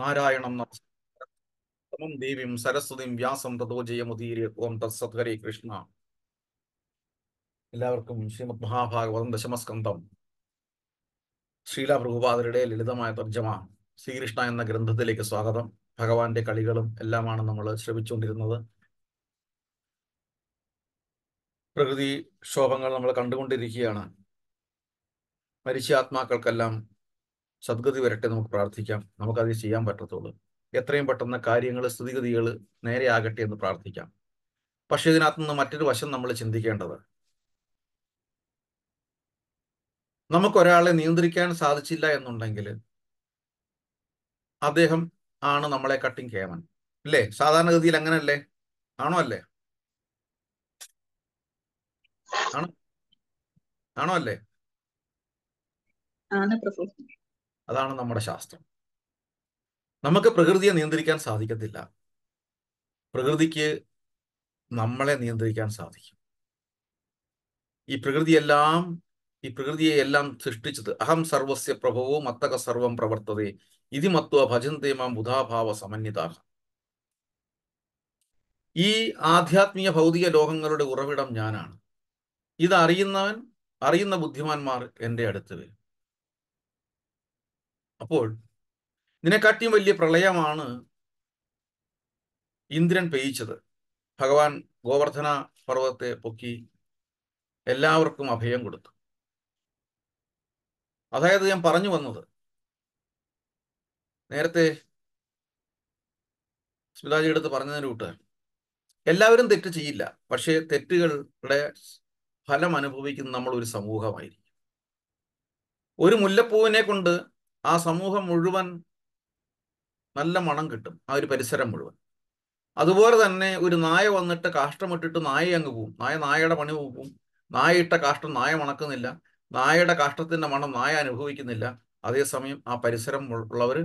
നാരായണം നമസ്കാരം ദേവിയും സരസ്വതിയും വ്യാസം തതോ ഓം തത്സത് ഹരേ കൃഷ്ണ എല്ലാവർക്കും ശ്രീമദ് മഹാഭാഗവതം ദശമസ്കന്ധം ശ്രീല പ്രഭുപാദരുടെ ലളിതമായ തർജ്ജമ ശ്രീകൃഷ്ണ എന്ന ഗ്രന്ഥത്തിലേക്ക് സ്വാഗതം ഭഗവാന്റെ കളികളും എല്ലാമാണ് നമ്മൾ ശ്രമിച്ചുകൊണ്ടിരുന്നത് പ്രകൃതി ക്ഷോഭങ്ങൾ നമ്മൾ കണ്ടുകൊണ്ടിരിക്കുകയാണ് മരിച്ച ആത്മാക്കൾക്കെല്ലാം സദ്ഗതി വരട്ടെ നമുക്ക് പ്രാർത്ഥിക്കാം നമുക്കത് ചെയ്യാൻ പറ്റത്തുള്ളൂ എത്രയും പെട്ടെന്ന് കാര്യങ്ങൾ സ്ഥിതിഗതികൾ നേരെയാകട്ടെ എന്ന് പ്രാർത്ഥിക്കാം പക്ഷെ ഇതിനകത്തു നിന്ന് മറ്റൊരു വശം നമ്മൾ ചിന്തിക്കേണ്ടത് നമുക്കൊരാളെ നിയന്ത്രിക്കാൻ സാധിച്ചില്ല എന്നുണ്ടെങ്കിൽ അദ്ദേഹം ആണ് നമ്മളെ കട്ടിങ് കേമൻ അല്ലേ സാധാരണഗതിയിൽ അങ്ങനല്ലേ ആണോ അല്ലേ ആണോ ആണോ അല്ലേ ആണ് പ്രൊഫസർ അതാണ് നമ്മുടെ ശാസ്ത്രം നമുക്ക് പ്രകൃതിയെ നിയന്ത്രിക്കാൻ സാധിക്കത്തില്ല പ്രകൃതിക്ക് നമ്മളെ നിയന്ത്രിക്കാൻ സാധിക്കും ഈ പ്രകൃതിയെല്ലാം ഈ പ്രകൃതിയെ എല്ലാം സൃഷ്ടിച്ചത് അഹം സർവസ്യ പ്രഭവോ മത്തക സർവം പ്രവർത്തതേ ഇതി മത്വ ഭജന്തേ ബുധാഭാവ സമന്വിതാഹ ഈ ആധ്യാത്മിക ഭൗതിക ലോകങ്ങളുടെ ഉറവിടം ഞാനാണ് ഇതറിയുന്നവൻ അറിയുന്ന ബുദ്ധിമാന്മാർ എൻ്റെ അടുത്ത് വരും അപ്പോൾ ഇതിനെക്കാട്ടിയും വലിയ പ്രളയമാണ് ഇന്ദ്രൻ പെയ്യിച്ചത് ഭഗവാൻ ഗോവർദ്ധന പർവ്വതത്തെ പൊക്കി എല്ലാവർക്കും അഭയം കൊടുത്തു അതായത് ഞാൻ പറഞ്ഞു വന്നത് നേരത്തെ സ്മിതാജി എടുത്ത് പറഞ്ഞതിന് കൂട്ട് എല്ലാവരും തെറ്റ് ചെയ്യില്ല പക്ഷേ തെറ്റുകളുടെ ഫലം അനുഭവിക്കുന്ന നമ്മൾ ഒരു സമൂഹമായിരിക്കും ഒരു മുല്ലപ്പൂവിനെ കൊണ്ട് ആ സമൂഹം മുഴുവൻ നല്ല മണം കിട്ടും ആ ഒരു പരിസരം മുഴുവൻ അതുപോലെ തന്നെ ഒരു നായ വന്നിട്ട് കാഷ്ടമിട്ടിട്ട് നായ അങ്ങ് പോവും നായ നായയുടെ പണി പോവും നായ ഇട്ട കാഷ്ടം നായ മണക്കുന്നില്ല നായയുടെ കാഷ്ടത്തിന്റെ മണം നായ അനുഭവിക്കുന്നില്ല അതേസമയം ആ പരിസരം ഉള്ളവർ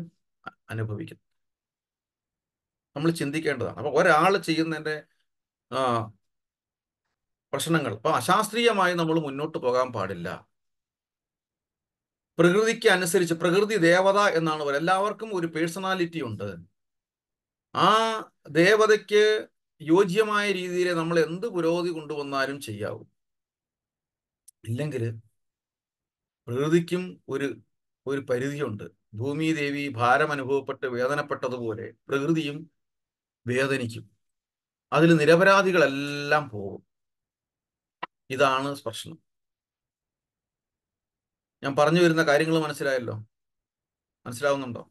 അനുഭവിക്കുന്നു നമ്മൾ ചിന്തിക്കേണ്ടതാണ് അപ്പൊ ഒരാൾ ചെയ്യുന്നതിന്റെ പ്രശ്നങ്ങൾ അപ്പൊ അശാസ്ത്രീയമായി നമ്മൾ മുന്നോട്ട് പോകാൻ പാടില്ല പ്രകൃതിക്ക് അനുസരിച്ച് പ്രകൃതി ദേവത എന്നാണ് പറയുന്നത് എല്ലാവർക്കും ഒരു പേഴ്സണാലിറ്റി ഉണ്ട് ആ ദേവതയ്ക്ക് യോജ്യമായ രീതിയിൽ നമ്മൾ എന്ത് പുരോഗതി കൊണ്ടുവന്നാലും ചെയ്യാവും ഇല്ലെങ്കിൽ പ്രകൃതിക്കും ഒരു ഒരു പരിധിയുണ്ട് ഭൂമി ദേവി ഭാരം അനുഭവപ്പെട്ട് വേദനപ്പെട്ടതുപോലെ പ്രകൃതിയും വേദനിക്കും അതിൽ നിരപരാധികളെല്ലാം പോകും ഇതാണ് സ്പർശനം ഞാൻ പറഞ്ഞു വരുന്ന കാര്യങ്ങൾ മനസ്സിലായല്ലോ മനസ്സിലാവുന്നുണ്ടോ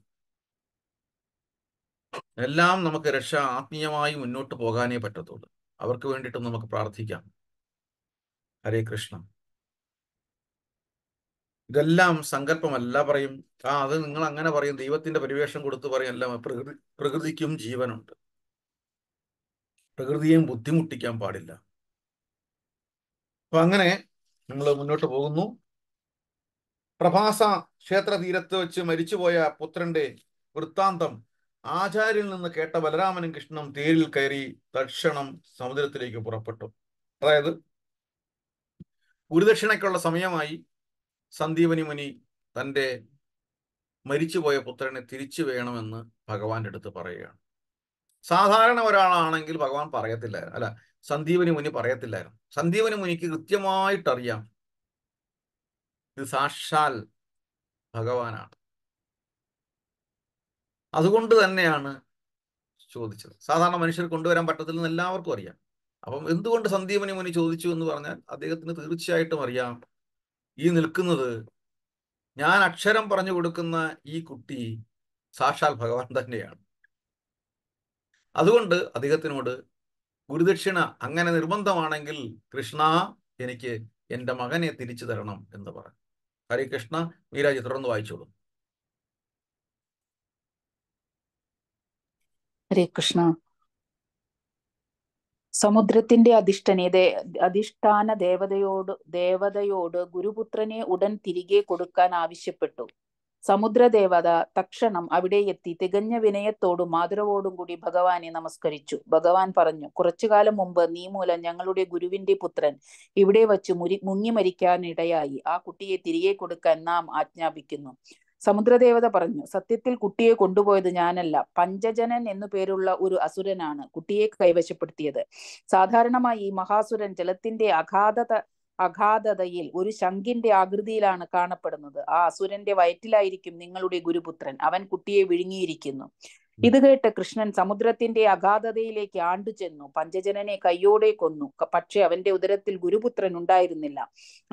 എല്ലാം നമുക്ക് രക്ഷ ആത്മീയമായി മുന്നോട്ട് പോകാനേ പറ്റത്തുള്ളൂ അവർക്ക് വേണ്ടിയിട്ട് നമുക്ക് പ്രാർത്ഥിക്കാം ഹരേ കൃഷ്ണ ഇതെല്ലാം സങ്കല്പമല്ല പറയും ആ അത് നിങ്ങൾ അങ്ങനെ പറയും ദൈവത്തിന്റെ പരിവേഷം കൊടുത്ത് പറയും എല്ലാം പ്രകൃതി പ്രകൃതിക്കും ജീവനുണ്ട് പ്രകൃതിയെയും ബുദ്ധിമുട്ടിക്കാൻ പാടില്ല അപ്പൊ അങ്ങനെ നിങ്ങൾ മുന്നോട്ട് പോകുന്നു പ്രഭാസ ക്ഷേത്ര തീരത്ത് വെച്ച് മരിച്ചുപോയ പുത്രന്റെ വൃത്താന്തം ആചാര്യനിൽ നിന്ന് കേട്ട ബലരാമനും കൃഷ്ണനും തേരിൽ കയറി തക്ഷണം സമുദ്രത്തിലേക്ക് പുറപ്പെട്ടു അതായത് ഗുരുദക്ഷിണയ്ക്കുള്ള സമയമായി സന്ദീപനി മുനി തൻ്റെ മരിച്ചുപോയ പുത്രനെ തിരിച്ചു വേണമെന്ന് ഭഗവാന്റെ അടുത്ത് പറയുകയാണ് സാധാരണ ഒരാളാണെങ്കിൽ ഭഗവാൻ പറയത്തില്ലായിരുന്നു അല്ല സന്ദീപനി മുനി പറയത്തില്ലായിരുന്നു സന്ദീപനി മുനിക്ക് കൃത്യമായിട്ടറിയാം സാക്ഷാൽ ഭഗവാനാണ് അതുകൊണ്ട് തന്നെയാണ് ചോദിച്ചത് സാധാരണ മനുഷ്യർ കൊണ്ടുവരാൻ പറ്റത്തില്ലെന്ന് എല്ലാവർക്കും അറിയാം അപ്പം എന്തുകൊണ്ട് സന്ദീപനി മുനി ചോദിച്ചു എന്ന് പറഞ്ഞാൽ അദ്ദേഹത്തിന് തീർച്ചയായിട്ടും അറിയാം ഈ നിൽക്കുന്നത് ഞാൻ അക്ഷരം പറഞ്ഞു കൊടുക്കുന്ന ഈ കുട്ടി സാക്ഷാൽ ഭഗവാൻ തന്നെയാണ് അതുകൊണ്ട് അദ്ദേഹത്തിനോട് ഗുരുദക്ഷിണ അങ്ങനെ നിർബന്ധമാണെങ്കിൽ കൃഷ്ണ എനിക്ക് എൻ്റെ മകനെ തിരിച്ചു തരണം എന്ന് പറഞ്ഞു കൃഷ്ണ മീരാജി തുടർന്ന് വായിച്ചോളൂ ഹരേ കൃഷ്ണ സമുദ്രത്തിന്റെ അധിഷ്ഠനെ അധിഷ്ഠാന ദേവതയോട് ദേവതയോട് ഗുരുപുത്രനെ ഉടൻ തിരികെ കൊടുക്കാൻ ആവശ്യപ്പെട്ടു സമുദ്രദേവത തക്ഷണം അവിടെ എത്തി തികഞ്ഞ വിനയത്തോടും മാതൃവോടും കൂടി ഭഗവാനെ നമസ്കരിച്ചു ഭഗവാൻ പറഞ്ഞു കാലം മുമ്പ് നീ മൂലം ഞങ്ങളുടെ ഗുരുവിന്റെ പുത്രൻ ഇവിടെ വച്ച് മുരി മുങ്ങി മരിക്കാനിടയായി ആ കുട്ടിയെ തിരികെ കൊടുക്കാൻ നാം ആജ്ഞാപിക്കുന്നു സമുദ്രദേവത പറഞ്ഞു സത്യത്തിൽ കുട്ടിയെ കൊണ്ടുപോയത് ഞാനല്ല പഞ്ചജനൻ എന്നു പേരുള്ള ഒരു അസുരനാണ് കുട്ടിയെ കൈവശപ്പെടുത്തിയത് സാധാരണമായി ഈ മഹാസുരൻ ജലത്തിന്റെ അഗാധത അഗാധതയിൽ ഒരു ശങ്കിന്റെ ആകൃതിയിലാണ് കാണപ്പെടുന്നത് ആ അസുരന്റെ വയറ്റിലായിരിക്കും നിങ്ങളുടെ ഗുരുപുത്രൻ അവൻ കുട്ടിയെ വിഴുങ്ങിയിരിക്കുന്നു ഇത് കേട്ട് കൃഷ്ണൻ സമുദ്രത്തിന്റെ അഗാധതയിലേക്ക് ആണ്ടു ചെന്നു പഞ്ചജനനെ കയ്യോടെ കൊന്നു പക്ഷെ അവന്റെ ഉദരത്തിൽ ഗുരുപുത്രൻ ഉണ്ടായിരുന്നില്ല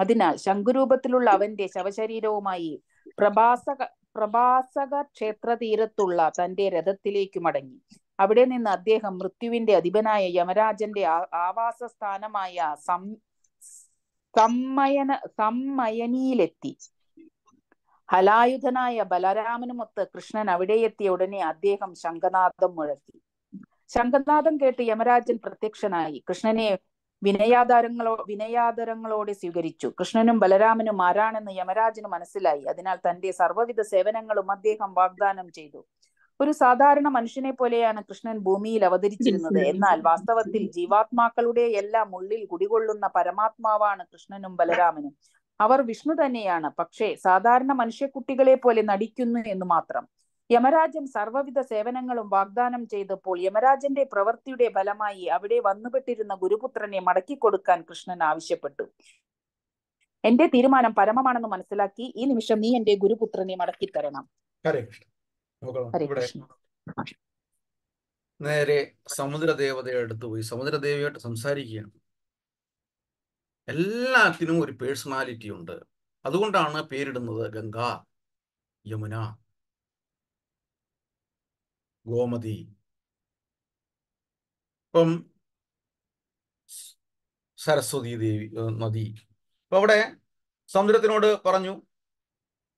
അതിനാൽ ശംഖുരൂപത്തിലുള്ള അവന്റെ ശവശരീരവുമായി പ്രഭാസക പ്രഭാസക ക്ഷേത്ര തീരത്തുള്ള തന്റെ രഥത്തിലേക്ക് മടങ്ങി അവിടെ നിന്ന് അദ്ദേഹം മൃത്യുവിന്റെ അധിപനായ യമരാജന്റെ ആവാസ സ്ഥാനമായ സം സമ്മയന സമ്മയനിയിലെത്തി ഹലായുധനായ ബലരാമനുമൊത്ത് കൃഷ്ണൻ അവിടെയെത്തിയ ഉടനെ അദ്ദേഹം ശംഖനാഥം മുഴക്കി ശംഖനാഥം കേട്ട് യമരാജൻ പ്രത്യക്ഷനായി കൃഷ്ണനെ വിനയാധാരങ്ങളോ വിനയാദരങ്ങളോടെ സ്വീകരിച്ചു കൃഷ്ണനും ബലരാമനും ആരാണെന്ന് യമരാജന് മനസ്സിലായി അതിനാൽ തന്റെ സർവ്വവിധ സേവനങ്ങളും അദ്ദേഹം വാഗ്ദാനം ചെയ്തു ഒരു സാധാരണ മനുഷ്യനെ പോലെയാണ് കൃഷ്ണൻ ഭൂമിയിൽ അവതരിച്ചിരുന്നത് എന്നാൽ വാസ്തവത്തിൽ ജീവാത്മാക്കളുടെ എല്ലാം ഉള്ളിൽ കുടികൊള്ളുന്ന പരമാത്മാവാണ് കൃഷ്ണനും ബലരാമനും അവർ വിഷ്ണു തന്നെയാണ് പക്ഷേ സാധാരണ മനുഷ്യക്കുട്ടികളെ പോലെ നടിക്കുന്നു എന്ന് മാത്രം യമരാജൻ സർവ്വവിധ സേവനങ്ങളും വാഗ്ദാനം ചെയ്തപ്പോൾ യമരാജന്റെ പ്രവൃത്തിയുടെ ഫലമായി അവിടെ വന്നുപെട്ടിരുന്ന ഗുരുപുത്രനെ മടക്കി കൊടുക്കാൻ കൃഷ്ണൻ ആവശ്യപ്പെട്ടു എന്റെ തീരുമാനം പരമമാണെന്ന് മനസ്സിലാക്കി ഈ നിമിഷം നീ എന്റെ ഗുരുപുത്രനെ മടക്കിത്തരണം നേരെ സമുദ്രദേവതയുടെ അടുത്ത് പോയി സമുദ്രദേവിയായിട്ട് സംസാരിക്കുകയാണ് എല്ലാത്തിനും ഒരു പേഴ്സണാലിറ്റി ഉണ്ട് അതുകൊണ്ടാണ് പേരിടുന്നത് ഗംഗ യമുന ഗോമതി ഇപ്പം സരസ്വതി ദേവി നദി അപ്പൊ അവിടെ സമുദ്രത്തിനോട് പറഞ്ഞു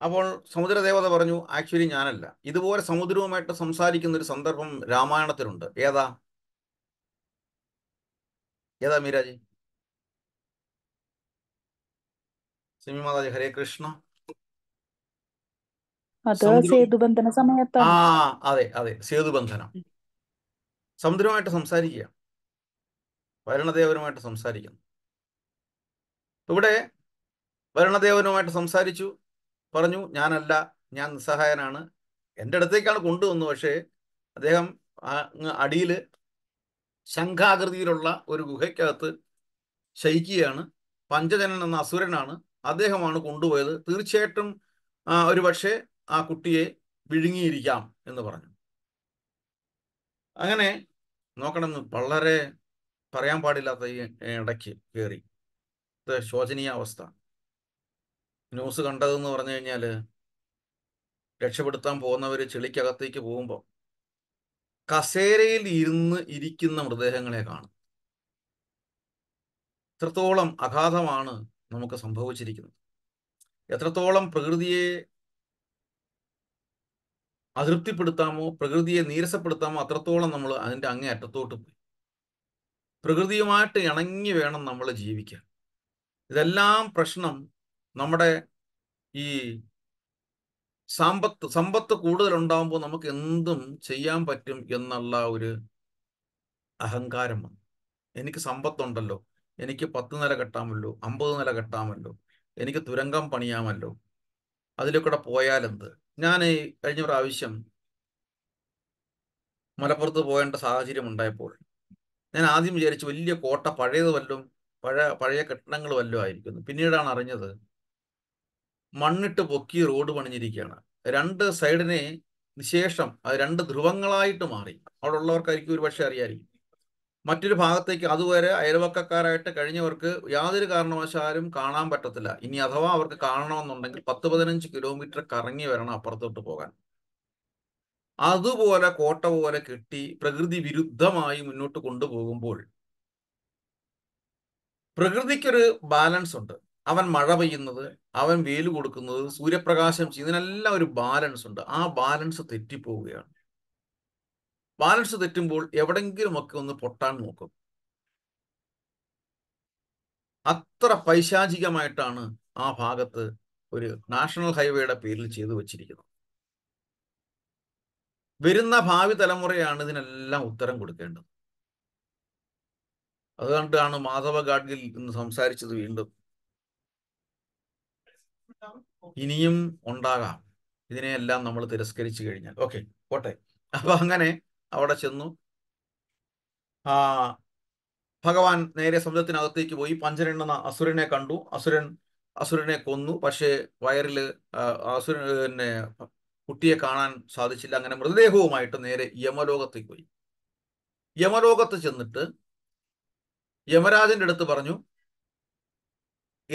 അപ്പോൾ സമുദ്രദേവത പറഞ്ഞു ആക്ച്വലി ഞാനല്ല ഇതുപോലെ സമുദ്രവുമായിട്ട് സംസാരിക്കുന്ന ഒരു സന്ദർഭം രാമായണത്തിലുണ്ട് ഏതാ ഏതാ മീരാജി സിമിമാതാജി ഹരേ കൃഷ്ണ ആ അതെ അതെ സേതുബന്ധനം സമുദ്രമായിട്ട് സംസാരിക്കുക വരുണദേവനുമായിട്ട് സംസാരിക്കുന്നു ഇവിടെ വരുണദേവനുമായിട്ട് സംസാരിച്ചു പറഞ്ഞു ഞാനല്ല ഞാൻ നിസ്സഹായനാണ് എൻ്റെ അടുത്തേക്കാണ് കൊണ്ടുവന്നു പക്ഷേ അദ്ദേഹം അടിയിൽ ശംഖാകൃതിയിലുള്ള ഒരു ഗുഹയ്ക്കകത്ത് ശയിക്കുകയാണ് പഞ്ചജനൻ എന്ന അസുരനാണ് അദ്ദേഹമാണ് കൊണ്ടുപോയത് തീർച്ചയായിട്ടും ഒരു പക്ഷേ ആ കുട്ടിയെ വിഴുങ്ങിയിരിക്കാം എന്ന് പറഞ്ഞു അങ്ങനെ നോക്കണം വളരെ പറയാൻ പാടില്ലാത്ത ഈ ഇടയ്ക്ക് കയറി ഇത് ശോചനീയ അവസ്ഥ ന്യൂസ് കണ്ടതെന്ന് പറഞ്ഞു കഴിഞ്ഞാൽ രക്ഷപ്പെടുത്താൻ പോകുന്നവർ ചെളിക്കകത്തേക്ക് പോകുമ്പോൾ കസേരയിൽ ഇരുന്ന് ഇരിക്കുന്ന മൃതദേഹങ്ങളെ കാണും എത്രത്തോളം അഗാധമാണ് നമുക്ക് സംഭവിച്ചിരിക്കുന്നത് എത്രത്തോളം പ്രകൃതിയെ അതൃപ്തിപ്പെടുത്താമോ പ്രകൃതിയെ നീരസപ്പെടുത്താമോ അത്രത്തോളം നമ്മൾ അതിൻ്റെ അങ്ങേ അറ്റത്തോട്ട് പോയി പ്രകൃതിയുമായിട്ട് ഇണങ്ങി വേണം നമ്മൾ ജീവിക്കാൻ ഇതെല്ലാം പ്രശ്നം നമ്മുടെ ഈ സമ്പത്ത് സമ്പത്ത് കൂടുതൽ ഉണ്ടാകുമ്പോൾ നമുക്ക് എന്തും ചെയ്യാൻ പറ്റും എന്നുള്ള ഒരു അഹങ്കാരം വന്നു എനിക്ക് സമ്പത്തുണ്ടല്ലോ എനിക്ക് പത്ത് നില കെട്ടാമല്ലോ അമ്പത് നില കെട്ടാമല്ലോ എനിക്ക് തുരങ്കം പണിയാമല്ലോ അതിലേക്കൂടെ പോയാലെന്ത് ഞാൻ കഴിഞ്ഞ പ്രാവശ്യം മലപ്പുറത്ത് പോകേണ്ട സാഹചര്യം ഉണ്ടായപ്പോൾ ഞാൻ ആദ്യം വിചാരിച്ചു വലിയ കോട്ട പഴയത് വല്ലതും പഴയ പഴയ കെട്ടിടങ്ങൾ വല്ലതും ആയിരിക്കുന്നു പിന്നീടാണ് അറിഞ്ഞത് മണ്ണിട്ട് പൊക്കി റോഡ് പണിഞ്ഞിരിക്കുകയാണ് രണ്ട് സൈഡിനെ ശേഷം അത് രണ്ട് ധ്രുവങ്ങളായിട്ട് മാറി അവിടെ ഉള്ളവർക്കായിരിക്കും ഒരു പക്ഷേ അറിയായിരിക്കും മറ്റൊരു ഭാഗത്തേക്ക് അതുവരെ അയൽവക്കക്കാരായിട്ട് കഴിഞ്ഞവർക്ക് യാതൊരു കാരണവശാലും കാണാൻ പറ്റത്തില്ല ഇനി അഥവാ അവർക്ക് കാണണമെന്നുണ്ടെങ്കിൽ പത്ത് പതിനഞ്ച് കിലോമീറ്റർ കറങ്ങി വരണം അപ്പുറത്തോട്ട് പോകാൻ അതുപോലെ കോട്ട പോലെ കെട്ടി പ്രകൃതി വിരുദ്ധമായി മുന്നോട്ട് കൊണ്ടുപോകുമ്പോൾ പ്രകൃതിക്കൊരു ബാലൻസ് ഉണ്ട് അവൻ മഴ പെയ്യുന്നത് അവൻ വെയിൽ കൊടുക്കുന്നത് സൂര്യപ്രകാശം ഇതിനെല്ലാം ഒരു ബാലൻസ് ഉണ്ട് ആ ബാലൻസ് തെറ്റിപ്പോവുകയാണ് ബാലൻസ് തെറ്റുമ്പോൾ എവിടെങ്കിലുമൊക്കെ ഒന്ന് പൊട്ടാൻ നോക്കും അത്ര പൈശാചികമായിട്ടാണ് ആ ഭാഗത്ത് ഒരു നാഷണൽ ഹൈവേയുടെ പേരിൽ ചെയ്തു വച്ചിരിക്കുന്നത് വരുന്ന ഭാവി തലമുറയാണ് ഇതിനെല്ലാം ഉത്തരം കൊടുക്കേണ്ടത് അതുകൊണ്ടാണ് മാധവ ഗാഡ്ഗിൽ ഇന്ന് സംസാരിച്ചത് വീണ്ടും ഇനിയും ഉണ്ടാകാം ഇതിനെയെല്ലാം നമ്മൾ തിരസ്കരിച്ചു കഴിഞ്ഞാൽ ഓക്കെ പോട്ടെ അപ്പൊ അങ്ങനെ അവിടെ ചെന്നു ആ ഭഗവാൻ നേരെ സമുദ്രത്തിനകത്തേക്ക് പോയി പഞ്ചരൻ അസുരനെ കണ്ടു അസുരൻ അസുരനെ കൊന്നു പക്ഷേ വയറിൽ അസുര പിന്നെ കുട്ടിയെ കാണാൻ സാധിച്ചില്ല അങ്ങനെ മൃതദേഹവുമായിട്ട് നേരെ യമലോകത്തേക്ക് പോയി യമലോകത്ത് ചെന്നിട്ട് യമരാജന്റെ അടുത്ത് പറഞ്ഞു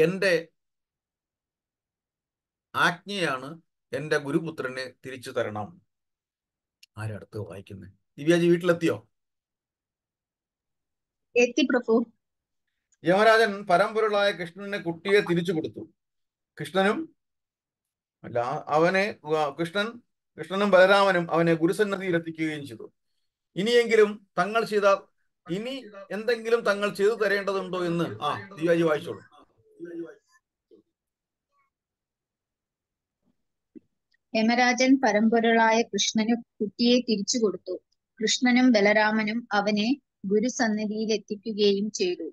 എൻ്റെ ആജ്ഞയാണ് എന്റെ ഗുരുപുത്രനെ തിരിച്ചു തരണം ആരടുത്ത് വായിക്കുന്നത് ദിവ്യാജി വീട്ടിലെത്തിയോ എത്തി യമരാജൻ പരമ്പൊരുളായ കൃഷ്ണനെ കുട്ടിയെ തിരിച്ചു കൊടുത്തു കൃഷ്ണനും അല്ല അവനെ കൃഷ്ണൻ കൃഷ്ണനും ബലരാമനും അവനെ ഗുരുസന്നതിയിൽ എത്തിക്കുകയും ചെയ്തു ഇനിയെങ്കിലും തങ്ങൾ ചെയ്ത ഇനി എന്തെങ്കിലും തങ്ങൾ ചെയ്തു തരേണ്ടതുണ്ടോ എന്ന് ആ ദിവ്യാജി വായിച്ചോളൂ യമരാജൻ പരമ്പൊരുളായ കൃഷ്ണന് കുട്ടിയെ തിരിച്ചു കൊടുത്തു കൃഷ്ണനും ബലരാമനും അവനെ എത്തിക്കുകയും ചെയ്തു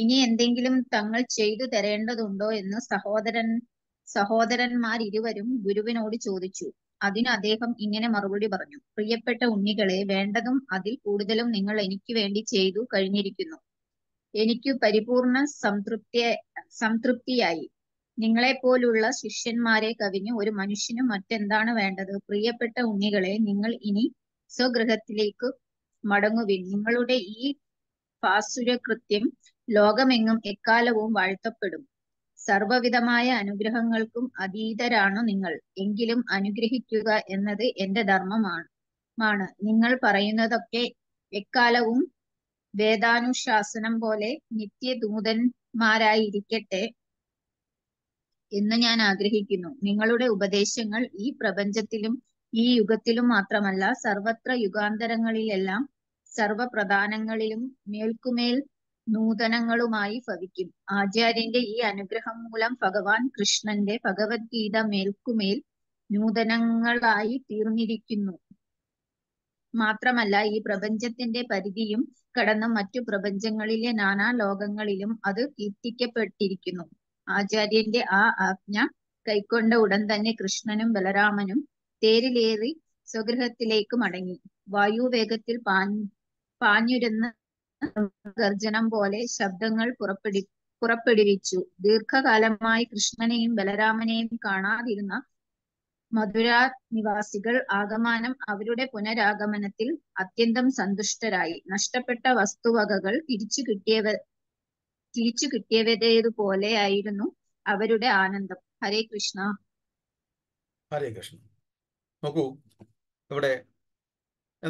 ഇനി എന്തെങ്കിലും തങ്ങൾ ചെയ്തു തരേണ്ടതുണ്ടോ എന്ന് സഹോദരൻ സഹോദരന്മാർ ഇരുവരും ഗുരുവിനോട് ചോദിച്ചു അതിന് അദ്ദേഹം ഇങ്ങനെ മറുപടി പറഞ്ഞു പ്രിയപ്പെട്ട ഉണ്ണികളെ വേണ്ടതും അതിൽ കൂടുതലും നിങ്ങൾ എനിക്ക് വേണ്ടി ചെയ്തു കഴിഞ്ഞിരിക്കുന്നു എനിക്ക് പരിപൂർണ സംതൃപ്തി സംതൃപ്തിയായി നിങ്ങളെ പോലുള്ള ശിഷ്യന്മാരെ കവിഞ്ഞ് ഒരു മനുഷ്യന് മറ്റെന്താണ് വേണ്ടത് പ്രിയപ്പെട്ട ഉണ്ണികളെ നിങ്ങൾ ഇനി സ്വഗൃഹത്തിലേക്ക് മടങ്ങുവിൻ നിങ്ങളുടെ ഈ പാസുരകൃത്യം ലോകമെങ്ങും എക്കാലവും വാഴ്ത്തപ്പെടും സർവവിധമായ അനുഗ്രഹങ്ങൾക്കും അതീതരാണു നിങ്ങൾ എങ്കിലും അനുഗ്രഹിക്കുക എന്നത് എന്റെ ധർമ്മമാണ് മാണ് നിങ്ങൾ പറയുന്നതൊക്കെ എക്കാലവും വേദാനുശാസനം പോലെ നിത്യദൂതന്മാരായിരിക്കട്ടെ എന്ന് ഞാൻ ആഗ്രഹിക്കുന്നു നിങ്ങളുടെ ഉപദേശങ്ങൾ ഈ പ്രപഞ്ചത്തിലും ഈ യുഗത്തിലും മാത്രമല്ല സർവത്ര യുഗാന്തരങ്ങളിലെല്ലാം സർവപ്രധാനങ്ങളിലും മേൽക്കുമേൽ നൂതനങ്ങളുമായി ഭവിക്കും ആചാര്യന്റെ ഈ അനുഗ്രഹം മൂലം ഭഗവാൻ കൃഷ്ണന്റെ ഭഗവത്ഗീത മേൽക്കുമേൽ നൂതനങ്ങളായി തീർന്നിരിക്കുന്നു മാത്രമല്ല ഈ പ്രപഞ്ചത്തിന്റെ പരിധിയും കടന്ന മറ്റു പ്രപഞ്ചങ്ങളിലെ നാനാ ലോകങ്ങളിലും അത് കീർത്തിക്കപ്പെട്ടിരിക്കുന്നു ആചാര്യന്റെ ആ ആജ്ഞ കൈക്കൊണ്ട ഉടൻ തന്നെ കൃഷ്ണനും ബലരാമനും തേരിലേറി സ്വഗൃഹത്തിലേക്ക് മടങ്ങി വായു വേഗത്തിൽ പാഞ്ഞിരുന്ന ഗർജനം പോലെ ശബ്ദങ്ങൾ പുറപ്പെടി പുറപ്പെടുവിച്ചു ദീർഘകാലമായി കൃഷ്ണനെയും ബലരാമനെയും കാണാതിരുന്ന മധുര നിവാസികൾ ആഗമാനം അവരുടെ പുനരാഗമനത്തിൽ അത്യന്തം സന്തുഷ്ടരായി നഷ്ടപ്പെട്ട വസ്തുവകകൾ തിരിച്ചു കിട്ടിയവ തിരിച്ചു കിട്ടിയവരേതുപോലെ ആയിരുന്നു അവരുടെ ആനന്ദം ഹരേ കൃഷ്ണ ഹരേ കൃഷ്ണ നോക്കൂ ഇവിടെ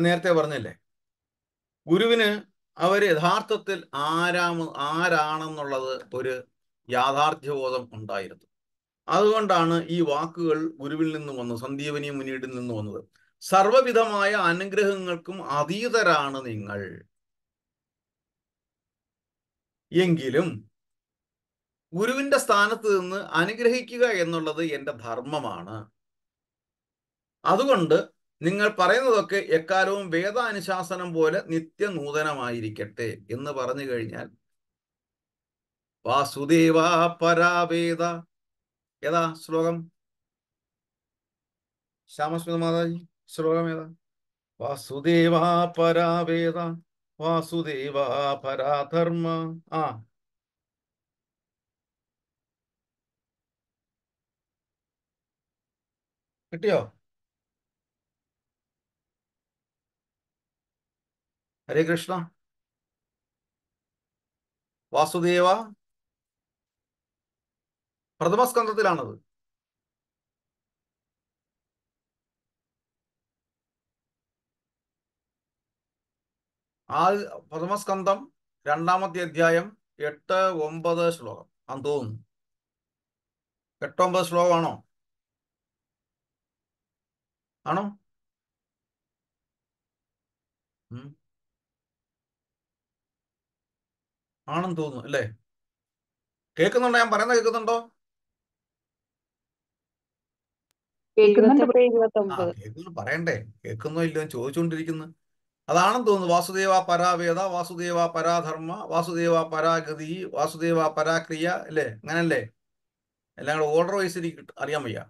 നേരത്തെ പറഞ്ഞല്ലേ ഗുരുവിന് അവർ യഥാർത്ഥത്തിൽ ആരാമ ആരാണെന്നുള്ളത് ഒരു യാഥാർത്ഥ്യബോധം ഉണ്ടായിരുന്നു അതുകൊണ്ടാണ് ഈ വാക്കുകൾ ഗുരുവിൽ നിന്ന് വന്നത് സന്ദീപനിയും മുനിയുടെ നിന്ന് വന്നത് സർവവിധമായ അനുഗ്രഹങ്ങൾക്കും അതീതരാണ് നിങ്ങൾ എങ്കിലും ഗുരുവിന്റെ സ്ഥാനത്ത് നിന്ന് അനുഗ്രഹിക്കുക എന്നുള്ളത് എൻ്റെ ധർമ്മമാണ് അതുകൊണ്ട് നിങ്ങൾ പറയുന്നതൊക്കെ എക്കാലവും വേദാനുശാസനം പോലെ നിത്യനൂതനമായിരിക്കട്ടെ എന്ന് പറഞ്ഞു കഴിഞ്ഞാൽ വാസുദേവ പരാവേദ ഏതാ ശ്ലോകം ശ്യാമസ്മിത മാതാജി ശ്ലോകം ഏതാ വാസുദേവ പരാവേദ വാസുദേവ പരാധർമ്മ ആ കിട്ടിയോ ഹരേ കൃഷ്ണ വാസുദേവ പ്രഥമസ്കന്ധത്തിലാണത് ആദ്യ പ്രഥമസ്കന്ധം രണ്ടാമത്തെ അധ്യായം എട്ട് ഒമ്പത് ശ്ലോകം ആന്ന് തോന്നുന്നു എട്ടൊമ്പത് ശ്ലോകമാണോ ആണോ ആണെന്ന് തോന്നുന്നു അല്ലേ കേൾക്കുന്നുണ്ടോ ഞാൻ പറയുന്നത് കേൾക്കുന്നുണ്ടോ കേൾക്കുന്നുണ്ട് പറയണ്ടേ കേൾക്കുന്നോ ഇല്ലയോ ചോദിച്ചുകൊണ്ടിരിക്കുന്നു അതാണെന്ന് തോന്നുന്നു വാസുദേവ പരാവേദ വാസുദേവ പരാധർമ്മ വാസുദേവ പരാഗതി വാസുദേവ പരാക്രിയ അല്ലേ അങ്ങനല്ലേ എല്ലാം കൂടെ ഓർഡർ വൈസ് എനിക്ക് അറിയാൻ വയ്യ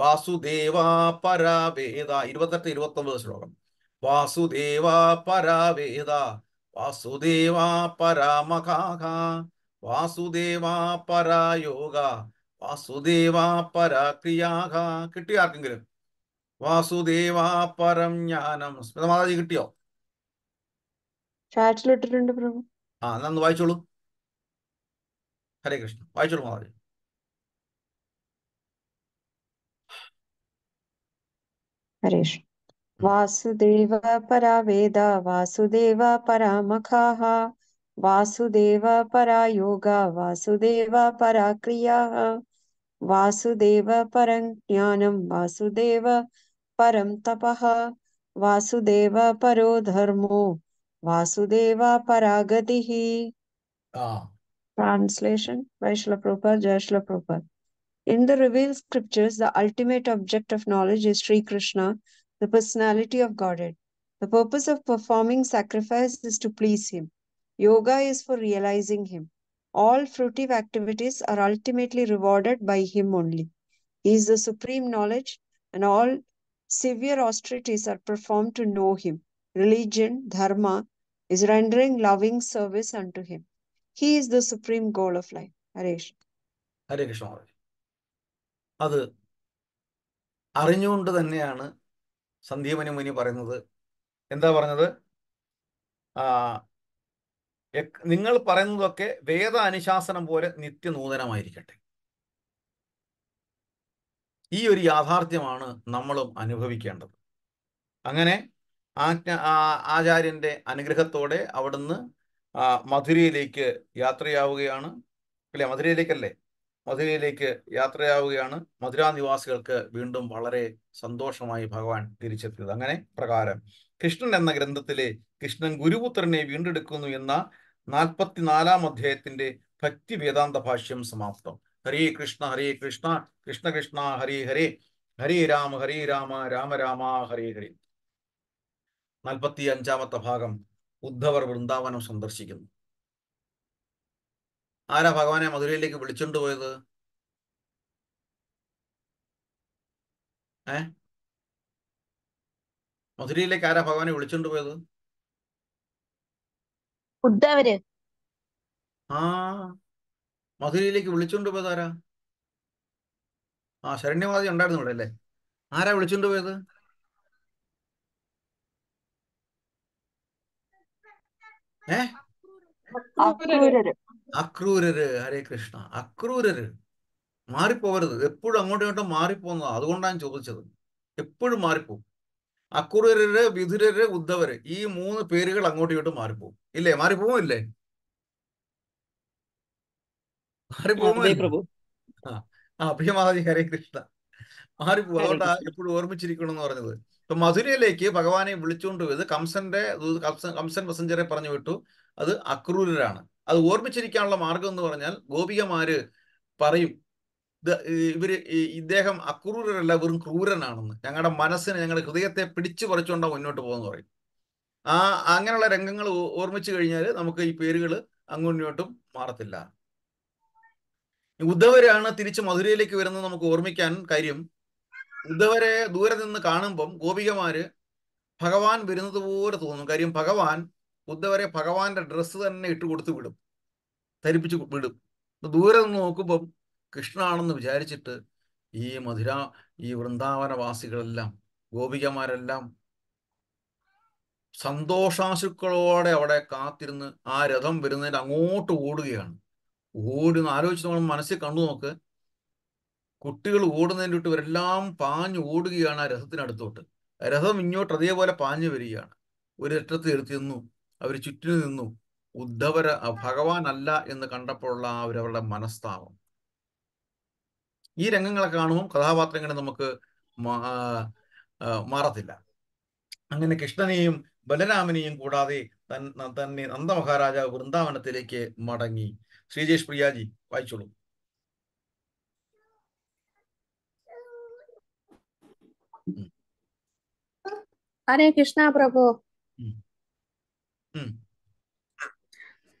വാസുദേവ പരാവേദ ഇരുപത്തെട്ട് ഇരുപത്തൊമ്പത് ശ്ലോകം വാസുദേവ പരാവേദ വാസുദേവ പരാമകാക വാസുദേവ പരായോഗ വാസുദേവാ പരാക്രിയാഹ കിട്ടിയോ ആർക്കെങ്കിലും വാസുദേവാ പരം ജ്ഞാനം സ്മിതമാതാജി കിട്ടിയോ ചാറ്റിലിട്ടിട്ടുണ്ട് പ്രഭു ആ എന്നാ ഒന്ന് വായിച്ചോളൂ ഹരേ കൃഷ്ണ വായിച്ചോളൂ മാതാജി വാസുദേവ വാസുദേവ വേദ വാസുദേവ പരാമഖാഹ വാസുദേവ യോഗ വാസുദേവ പരാക്രിയാഹ वासुदेव परं ज्ञानं वासुदेव परं तपः वासुदेव परो धर्मो वासुदेव परागतिः ट्रांसलेशन वैश्ल प्रोपर जयश्ल प्रोपर in the revealed scriptures the ultimate object of knowledge is Shri Krishna the personality of godhead the purpose of performing sacrifice is to please him yoga is for realising him All fruitive activities are ultimately rewarded by Him only. He is the supreme knowledge, and all severe austerities are performed to know Him. Religion, dharma, is rendering loving service unto Him. He is the supreme goal of life. Haresh. Hare Krishna അത് അറിഞ്ഞുകൊണ്ട് തന്നെയാണ് സന്ദീപനി മുനി പറയുന്നത് എന്താ പറഞ്ഞത് നിങ്ങൾ പറയുന്നതൊക്കെ വേദ അനുശാസനം പോലെ നിത്യനൂതനമായിരിക്കട്ടെ ഈ ഒരു യാഥാർത്ഥ്യമാണ് നമ്മളും അനുഭവിക്കേണ്ടത് അങ്ങനെ ആജ്ഞ ആചാര്യന്റെ അനുഗ്രഹത്തോടെ അവിടുന്ന് മധുരയിലേക്ക് യാത്രയാവുകയാണ് അല്ലെ മധുരയിലേക്കല്ലേ മധുരയിലേക്ക് യാത്രയാവുകയാണ് മധുരാനിവാസികൾക്ക് വീണ്ടും വളരെ സന്തോഷമായി ഭഗവാൻ തിരിച്ചെത്തിയത് അങ്ങനെ പ്രകാരം കൃഷ്ണൻ എന്ന ഗ്രന്ഥത്തിലെ കൃഷ്ണൻ ഗുരുപുത്രനെ വീണ്ടെടുക്കുന്നു എന്ന നാൽപ്പത്തിനാലാം അധ്യായത്തിന്റെ ഭക്തി വേദാന്ത ഭാഷ്യം സമാപ്തം ഹരേ കൃഷ്ണ ഹരേ കൃഷ്ണ കൃഷ്ണ കൃഷ്ണ ഹരേ ഹരേ ഹരേ രാമ ഹരേ രാമ രാമ രാമ ഹരേ ഹരേ നാൽപ്പത്തി അഞ്ചാമത്തെ ഭാഗം ഉദ്ധവർ വൃന്ദാവനം സന്ദർശിക്കുന്നു ആരാ ഭഗവാനെ മധുരയിലേക്ക് വിളിച്ചുകൊണ്ട് പോയത് ഏ മധുരയിലേക്ക് ആരാ ഭഗവാനെ വിളിച്ചുകൊണ്ട് പോയത് ഉദ്ധവര് ആ മധുരയിലേക്ക് വിളിച്ചോണ്ട് പോയത് ആരാ ആ ശരണ്യവാദി ഉണ്ടായിരുന്നു ഇവിടെ അല്ലേ ആരാ വിളിച്ചോണ്ട് പോയത് ഏ അക്രൂരര് ഹരേ കൃഷ്ണ അക്രൂരര് മാറിപ്പോവരുത് എപ്പോഴും അങ്ങോട്ടും ഇങ്ങോട്ടും മാറിപ്പോന്നതാ അതുകൊണ്ടാണ് ചോദിച്ചത് എപ്പോഴും മാറിപ്പോ അക്കുറരര് വിധുരര് ഉദ്ധവര് ഈ മൂന്ന് പേരുകൾ അങ്ങോട്ടും ഇങ്ങോട്ടും മാറിപ്പോവും ഇല്ലേ മാറിപ്പോവും ഇല്ലേ മാറിപ്പോവും ആ ഹരേ കൃഷ്ണ മാറിപ്പോവും അതുകൊണ്ടാ എപ്പോഴും ഓർമ്മിച്ചിരിക്കണം എന്ന് പറഞ്ഞത് ഇപ്പൊ മധുരയിലേക്ക് ഭഗവാനെ വിളിച്ചുകൊണ്ട് പോയത് കംസന്റെ കംസൻ മെസഞ്ചറെ പറഞ്ഞു വിട്ടു അത് അക്രൂരരാണ് അത് ഓർമ്മിച്ചിരിക്കാനുള്ള മാർഗം എന്ന് പറഞ്ഞാൽ ഗോപികമാര് പറയും ഇവര് ഇദ്ദേഹം അക്രൂരല്ല വെറും ക്രൂരനാണെന്ന് ഞങ്ങളുടെ മനസ്സിനെ ഞങ്ങളുടെ ഹൃദയത്തെ പിടിച്ചു പറിച്ചുകൊണ്ടാ മുന്നോട്ട് പോകുമെന്ന് പറയും ആ അങ്ങനെയുള്ള രംഗങ്ങൾ ഓർമ്മിച്ചു കഴിഞ്ഞാൽ നമുക്ക് ഈ പേരുകൾ അങ്ങോട്ടും മാറത്തില്ല ഉദ്ധവരാണ് തിരിച്ച് മധുരയിലേക്ക് വരുന്നത് നമുക്ക് ഓർമ്മിക്കാൻ കാര്യം ഉദ്ധവരെ ദൂരെ നിന്ന് കാണുമ്പം ഗോപികമാര് ഭഗവാൻ വരുന്നത് പോലെ തോന്നും കാര്യം ഭഗവാൻ ഉദ്ധവരെ ഭഗവാന്റെ ഡ്രസ്സ് തന്നെ ഇട്ട് കൊടുത്തു വിടും ധരിപ്പിച്ച് വിടും ദൂരെ നിന്ന് നോക്കുമ്പം കൃഷ്ണനാണെന്ന് വിചാരിച്ചിട്ട് ഈ മധുര ഈ വൃന്ദാവനവാസികളെല്ലാം ഗോപികമാരെല്ലാം സന്തോഷാശുക്കളോടെ അവിടെ കാത്തിരുന്ന് ആ രഥം വരുന്നതിന് അങ്ങോട്ട് ഓടുകയാണ് ഓടി ആലോചിച്ച് നമ്മൾ മനസ്സിൽ കണ്ടു നോക്ക് കുട്ടികൾ ഓടുന്നതിൻ്റെ തൊട്ട് ഇവരെല്ലാം പാഞ്ഞു ഓടുകയാണ് ആ രഥത്തിനടുത്തോട്ട് രഥം ഇങ്ങോട്ട് അതേപോലെ പാഞ്ഞു വരികയാണ് ഒരു ഒരിടത്ത് എടുത്തു നിന്നു അവർ ചുറ്റിനു നിന്നു ഉദ്ധവര ഭഗവാനല്ല അല്ല എന്ന് കണ്ടപ്പോഴുള്ള അവരവരുടെ മനസ്താപം ഈ രംഗങ്ങളെ കാണുമ്പോൾ കഥാപാത്രങ്ങൾ നമുക്ക് മാറത്തില്ല അങ്ങനെ കൃഷ്ണനെയും ബലരാമനെയും കൂടാതെ തൻ തന്നെ നന്ദമഹാരാജാവ് വൃന്ദാവനത്തിലേക്ക് മടങ്ങി ശ്രീജേഷ് പ്രിയാജി വായിച്ചോളൂ ഹരേ കൃഷ്ണ പ്രഭു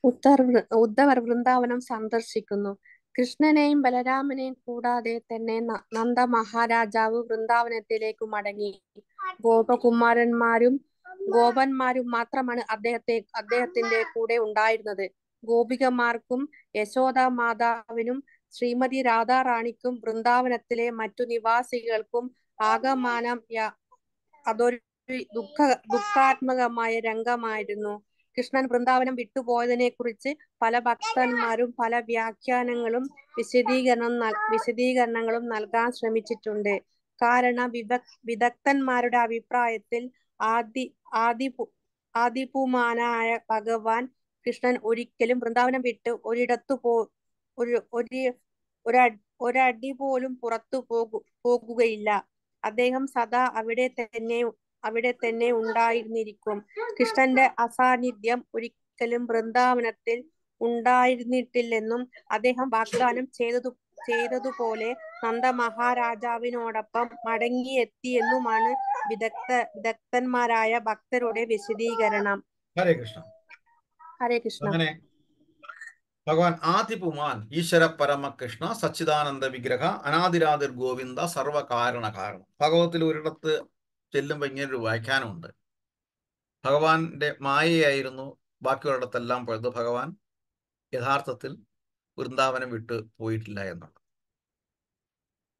ഉത്തർ ഉദ്ധവർ വൃന്ദാവനം സന്ദർശിക്കുന്നു കൃഷ്ണനെയും ബലരാമനെയും കൂടാതെ തന്നെ നന്ദ മഹാരാജാവ് വൃന്ദാവനത്തിലേക്ക് മടങ്ങി ഗോപകുമാരന്മാരും ഗോപന്മാരും മാത്രമാണ് അദ്ദേഹത്തെ അദ്ദേഹത്തിന്റെ കൂടെ ഉണ്ടായിരുന്നത് ഗോപികമാർക്കും യശോദ മാതാവിനും ശ്രീമതി രാധാറാണിക്കും വൃന്ദാവനത്തിലെ മറ്റു നിവാസികൾക്കും ആകമാനം അതൊരു ദുഃഖ ദുഃഖാത്മകമായ രംഗമായിരുന്നു കൃഷ്ണൻ വൃന്ദാവനം വിട്ടുപോയതിനെ കുറിച്ച് പല ഭക്തന്മാരും പല വ്യാഖ്യാനങ്ങളും വിശദീകരണം വിശദീകരണങ്ങളും നൽകാൻ ശ്രമിച്ചിട്ടുണ്ട് കാരണം വിദ വിദഗ്ധന്മാരുടെ അഭിപ്രായത്തിൽ ആദി ആദി ആദിപുമാനായ ഭഗവാൻ കൃഷ്ണൻ ഒരിക്കലും വൃന്ദാവനം വിട്ട് ഒരിടത്തു പോ ഒരു ഒരു ഒരടി പോലും പുറത്തു പോകു പോകുകയില്ല അദ്ദേഹം സദാ അവിടെ തന്നെ അവിടെ തന്നെ ഉണ്ടായിരുന്നിരിക്കും കൃഷ്ണന്റെ അസാന്നിധ്യം ഒരിക്കലും വൃന്ദാവനത്തിൽ ഉണ്ടായിരുന്നിട്ടില്ലെന്നും അദ്ദേഹം വാഗ്ദാനം ചെയ്തതു ചെയ്തതുപോലെ നന്ദ മഹാരാജാവിനോടൊപ്പം മടങ്ങിയെത്തി എന്നുമാണ് വിദഗ്ധ വിദഗ്ധന്മാരായ ഭക്തരുടെ വിശദീകരണം ഹരേ കൃഷ്ണ ഹരേ കൃഷ്ണ അങ്ങനെ ഭഗവാൻ ആദിപുമാൻ ഈശ്വര പരമകൃഷ്ണ സച്ചിദാനന്ദ വിഗ്രഹ അനാദിരാതിർ ഗോവിന്ദ സർവകാരണ കാരണം ഭഗവത്തിൽ ഒരിടത്ത് ചെല്ലുമ്പോൾ ഇങ്ങനെ ഒരു വ്യാഖ്യാനമുണ്ട് ഭഗവാന്റെ മായയായിരുന്നു ബാക്കിയുള്ളടത്തെല്ലാം പോയത് ഭഗവാൻ യഥാർത്ഥത്തിൽ വൃന്ദാവനം വിട്ട് പോയിട്ടില്ല എന്നുള്ളത്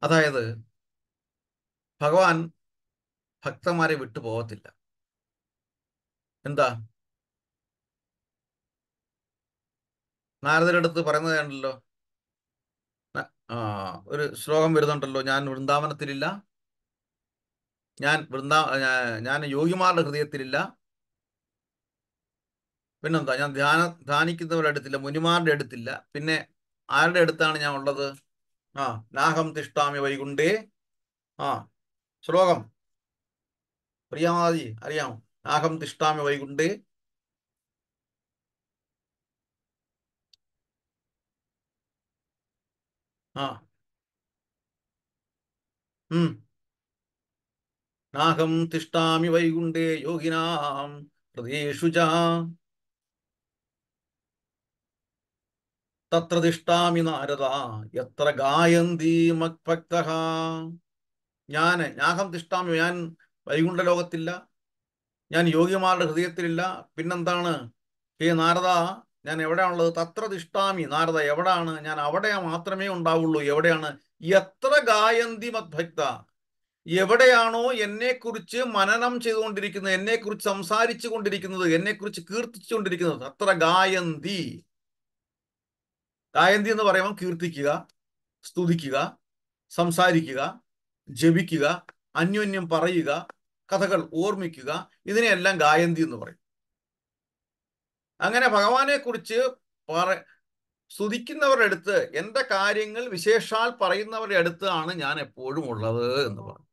അതായത് ഭഗവാൻ ഭക്തന്മാരെ വിട്ടു പോകത്തില്ല എന്താ നാരദരുടെ അടുത്ത് പറയുന്നത് കണ്ടല്ലോ ഒരു ശ്ലോകം വരുന്നുണ്ടല്ലോ ഞാൻ വൃന്ദാവനത്തിലില്ല ഞാൻ വൃന്ദ ഞാൻ യോഗിമാരുടെ ഹൃദയത്തിലില്ല പിന്നെന്താ ഞാൻ ധ്യാന ധ്യാനിക്കുന്നവരുടെ അടുത്തില്ല മുനിമാരുടെ അടുത്തില്ല പിന്നെ ആരുടെ അടുത്താണ് ഞാൻ ഉള്ളത് ആ നാഹം തിഷ്ടാമി വൈകുണ്ടേ ആ ശ്ലോകം പ്രിയമാതി അറിയാമോ നാഹം തിഷ്ടാമി വൈകുണ്ടേ ആ ഉം നാഹം തിഷ്ടാമി വൈകുണ്ടേ യോഗിനാം ഹൃദയേഷു തത്ര തിഷ്ടാമി നാരദ എത്ര ഗായന്തി മക്ഭക്ത ഞാൻ ഞാഹം തിഷ്ടാമി ഞാൻ വൈകുണ്ഠ ലോകത്തില്ല ഞാൻ യോഗിമാരുടെ ഹൃദയത്തിലില്ല പിന്നെന്താണ് ഹേ നാരദ ഞാൻ എവിടെയാണുള്ളത് തത്ര തിഷ്ടാമി നാരദ എവിടെയാണ് ഞാൻ അവിടെ മാത്രമേ ഉണ്ടാവുള്ളൂ എവിടെയാണ് എത്ര ഗായന്തി മദ്ഭക്ത എവിടെയാണോ എന്നെക്കുറിച്ച് മനനം ചെയ്തുകൊണ്ടിരിക്കുന്നത് എന്നെക്കുറിച്ച് സംസാരിച്ചു കൊണ്ടിരിക്കുന്നത് എന്നെക്കുറിച്ച് കീർത്തിച്ചുകൊണ്ടിരിക്കുന്നത് അത്ര ഗായന്തി ഗായന്തി എന്ന് പറയുമ്പോൾ കീർത്തിക്കുക സ്തുതിക്കുക സംസാരിക്കുക ജപിക്കുക അന്യോന്യം പറയുക കഥകൾ ഓർമ്മിക്കുക ഇതിനെയെല്ലാം ഗായന്തി എന്ന് പറയും അങ്ങനെ ഭഗവാനെ കുറിച്ച് പറ സ്തുതിക്കുന്നവരുടെ അടുത്ത് എൻ്റെ കാര്യങ്ങൾ വിശേഷാൽ പറയുന്നവരുടെ അടുത്താണ് ഞാൻ എപ്പോഴും ഉള്ളത് എന്ന് പറഞ്ഞു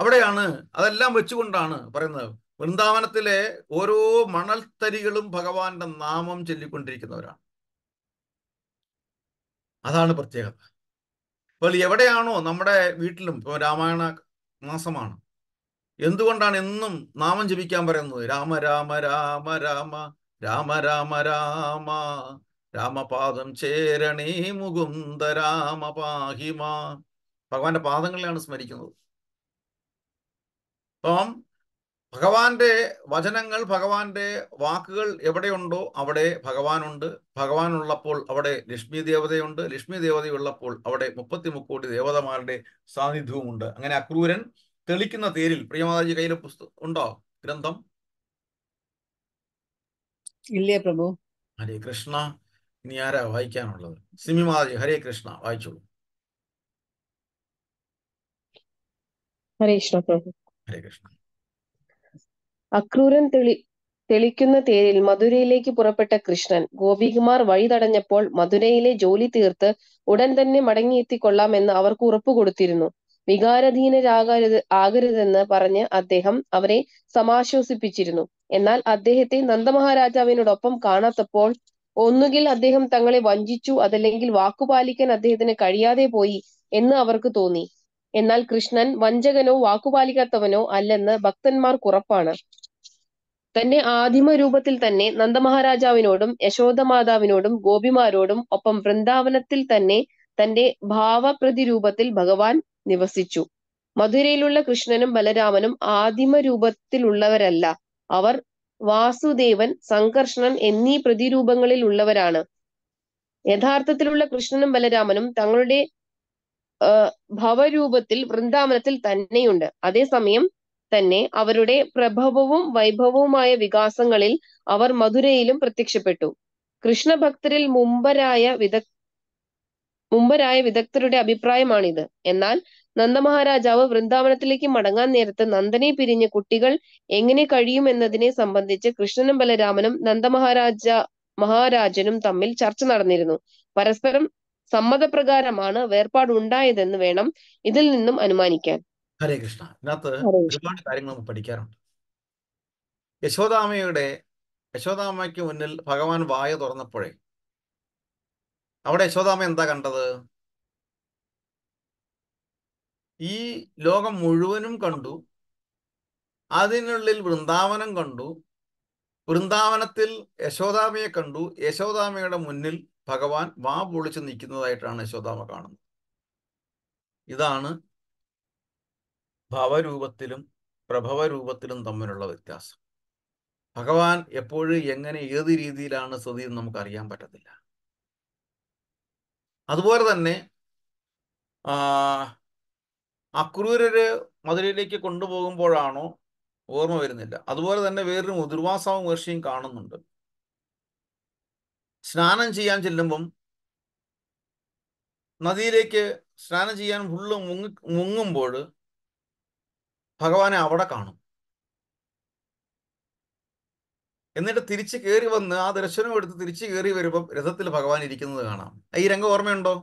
അവിടെയാണ് അതെല്ലാം വെച്ചുകൊണ്ടാണ് പറയുന്നത് വൃന്ദാവനത്തിലെ ഓരോ മണൽത്തരികളും ഭഗവാന്റെ നാമം ചൊല്ലിക്കൊണ്ടിരിക്കുന്നവരാണ് അതാണ് പ്രത്യേകത അപ്പോൾ എവിടെയാണോ നമ്മുടെ വീട്ടിലും ഇപ്പോൾ രാമായണ മാസമാണ് എന്തുകൊണ്ടാണ് എന്നും നാമം ജപിക്കാൻ പറയുന്നത് രാമ രാമ രാമ രാമ രാമ രാമ രാമ രാമപാദം ചേരണേ മുകുന്ദ രാമ പാഹിമ ഭഗവാന്റെ പാദങ്ങളെയാണ് സ്മരിക്കുന്നത് അപ്പം ഭഗവാന്റെ വചനങ്ങൾ ഭഗവാന്റെ വാക്കുകൾ എവിടെയുണ്ടോ അവിടെ ഭഗവാനുണ്ട് ഭഗവാൻ ഉള്ളപ്പോൾ അവിടെ ലക്ഷ്മി ദേവതയുണ്ട് ലക്ഷ്മി ദേവതയുള്ളപ്പോൾ അവിടെ മുപ്പത്തി മുക്കോടി ദേവതമാരുടെ സാന്നിധ്യവുമുണ്ട് അങ്ങനെ അക്രൂരൻ തെളിക്കുന്ന തേരിൽ പ്രിയമാതാജി കയ്യിലെ പുസ്തകം ഉണ്ടോ ഗ്രന്ഥം ഇല്ലേ പ്രഭു ഹരേ കൃഷ്ണ ഇനി ആരാ വായിക്കാനുള്ളത് സിമി മാതാജി ഹരേ കൃഷ്ണ വായിച്ചോളൂ ഹരേ കൃഷ്ണ പ്രഭു അക്രൂരൻ തെളി തെളിക്കുന്ന തേരിൽ മധുരയിലേക്ക് പുറപ്പെട്ട കൃഷ്ണൻ ഗോപികുമാർ വഴി തടഞ്ഞപ്പോൾ മധുരയിലെ ജോലി തീർത്ത് ഉടൻ തന്നെ മടങ്ങിയെത്തിക്കൊള്ളാമെന്ന് അവർക്ക് ഉറപ്പു കൊടുത്തിരുന്നു വികാരധീനരാകരുത് ആകരുതെന്ന് പറഞ്ഞ് അദ്ദേഹം അവരെ സമാശ്വസിപ്പിച്ചിരുന്നു എന്നാൽ അദ്ദേഹത്തെ നന്ദമഹാരാജാവിനോടൊപ്പം കാണാത്തപ്പോൾ ഒന്നുകിൽ അദ്ദേഹം തങ്ങളെ വഞ്ചിച്ചു അതല്ലെങ്കിൽ വാക്കുപാലിക്കാൻ അദ്ദേഹത്തിന് കഴിയാതെ പോയി എന്ന് അവർക്ക് തോന്നി എന്നാൽ കൃഷ്ണൻ വഞ്ചകനോ വാക്കുപാലിക്കാത്തവനോ അല്ലെന്ന് കുറപ്പാണ് തന്നെ ആദിമ രൂപത്തിൽ തന്നെ നന്ദമഹാരാജാവിനോടും യശോദമാതാവിനോടും ഗോപിമാരോടും ഒപ്പം വൃന്ദാവനത്തിൽ തന്നെ തന്റെ ഭാവപ്രതിരൂപത്തിൽ ഭഗവാൻ നിവസിച്ചു മധുരയിലുള്ള കൃഷ്ണനും ബലരാമനും ആദിമ രൂപത്തിലുള്ളവരല്ല അവർ വാസുദേവൻ സംകർഷണൻ എന്നീ പ്രതിരൂപങ്ങളിൽ ഉള്ളവരാണ് യഥാർത്ഥത്തിലുള്ള കൃഷ്ണനും ബലരാമനും തങ്ങളുടെ ഭവരൂപത്തിൽ വൃന്ദാവനത്തിൽ തന്നെയുണ്ട് അതേസമയം തന്നെ അവരുടെ പ്രഭവവും വൈഭവവുമായ വികാസങ്ങളിൽ അവർ മധുരയിലും പ്രത്യക്ഷപ്പെട്ടു കൃഷ്ണഭക്തരിൽ മുമ്പരായ വിദ മുമ്പരായ വിദഗ്ധരുടെ അഭിപ്രായമാണിത് എന്നാൽ നന്ദമഹാരാജാവ് വൃന്ദാവനത്തിലേക്ക് മടങ്ങാൻ നേരത്ത് നന്ദനെ പിരിഞ്ഞ് കുട്ടികൾ എങ്ങനെ കഴിയും എന്നതിനെ സംബന്ധിച്ച് കൃഷ്ണനും ബലരാമനും നന്ദമഹാരാജ മഹാരാജനും തമ്മിൽ ചർച്ച നടന്നിരുന്നു പരസ്പരം സമ്മതപ്രകാരമാണ് വേർപാട് ഉണ്ടായതെന്ന് വേണം ഇതിൽ നിന്നും അനുമാനിക്കാൻ ഹരേ കൃഷ്ണ ഇതിനകത്ത് ഒരുപാട് കാര്യങ്ങൾ നമുക്ക് പഠിക്കാറുണ്ട് യശോദാമയുടെ യശോദാമയ്ക്ക് മുന്നിൽ ഭഗവാൻ വായ തുറന്നപ്പോഴേ അവിടെ യശോദാമ എന്താ കണ്ടത് ഈ ലോകം മുഴുവനും കണ്ടു അതിനുള്ളിൽ വൃന്ദാവനം കണ്ടു വൃന്ദാവനത്തിൽ യശോദാമയെ കണ്ടു യശോദാമയുടെ മുന്നിൽ ഭഗവാൻ വാ പൊളിച്ച് നിൽക്കുന്നതായിട്ടാണ് യശോദാമ കാണുന്നത് ഇതാണ് ഭവരൂപത്തിലും പ്രഭവരൂപത്തിലും തമ്മിലുള്ള വ്യത്യാസം ഭഗവാൻ എപ്പോഴും എങ്ങനെ ഏത് രീതിയിലാണ് സ്ഥിതി എന്ന് നമുക്ക് അറിയാൻ പറ്റത്തില്ല അതുപോലെ തന്നെ അക്രൂരര് മധുരയിലേക്ക് കൊണ്ടുപോകുമ്പോഴാണോ ഓർമ്മ വരുന്നില്ല അതുപോലെ തന്നെ വേറൊരു മുതിർവാസാവ് മഹർഷിയും കാണുന്നുണ്ട് സ്നാനം ചെയ്യാൻ ചെല്ലുമ്പം നദിയിലേക്ക് സ്നാനം ചെയ്യാൻ ഫുള്ള് മുങ്ങി മുങ്ങുമ്പോൾ ഭഗവാനെ അവിടെ കാണും എന്നിട്ട് തിരിച്ച് കയറി വന്ന് ആ ദർശനം എടുത്ത് തിരിച്ച് കയറി വരുമ്പോൾ രഥത്തിൽ ഭഗവാൻ ഇരിക്കുന്നത് കാണാം ഈ രംഗം ഓർമ്മയുണ്ടോ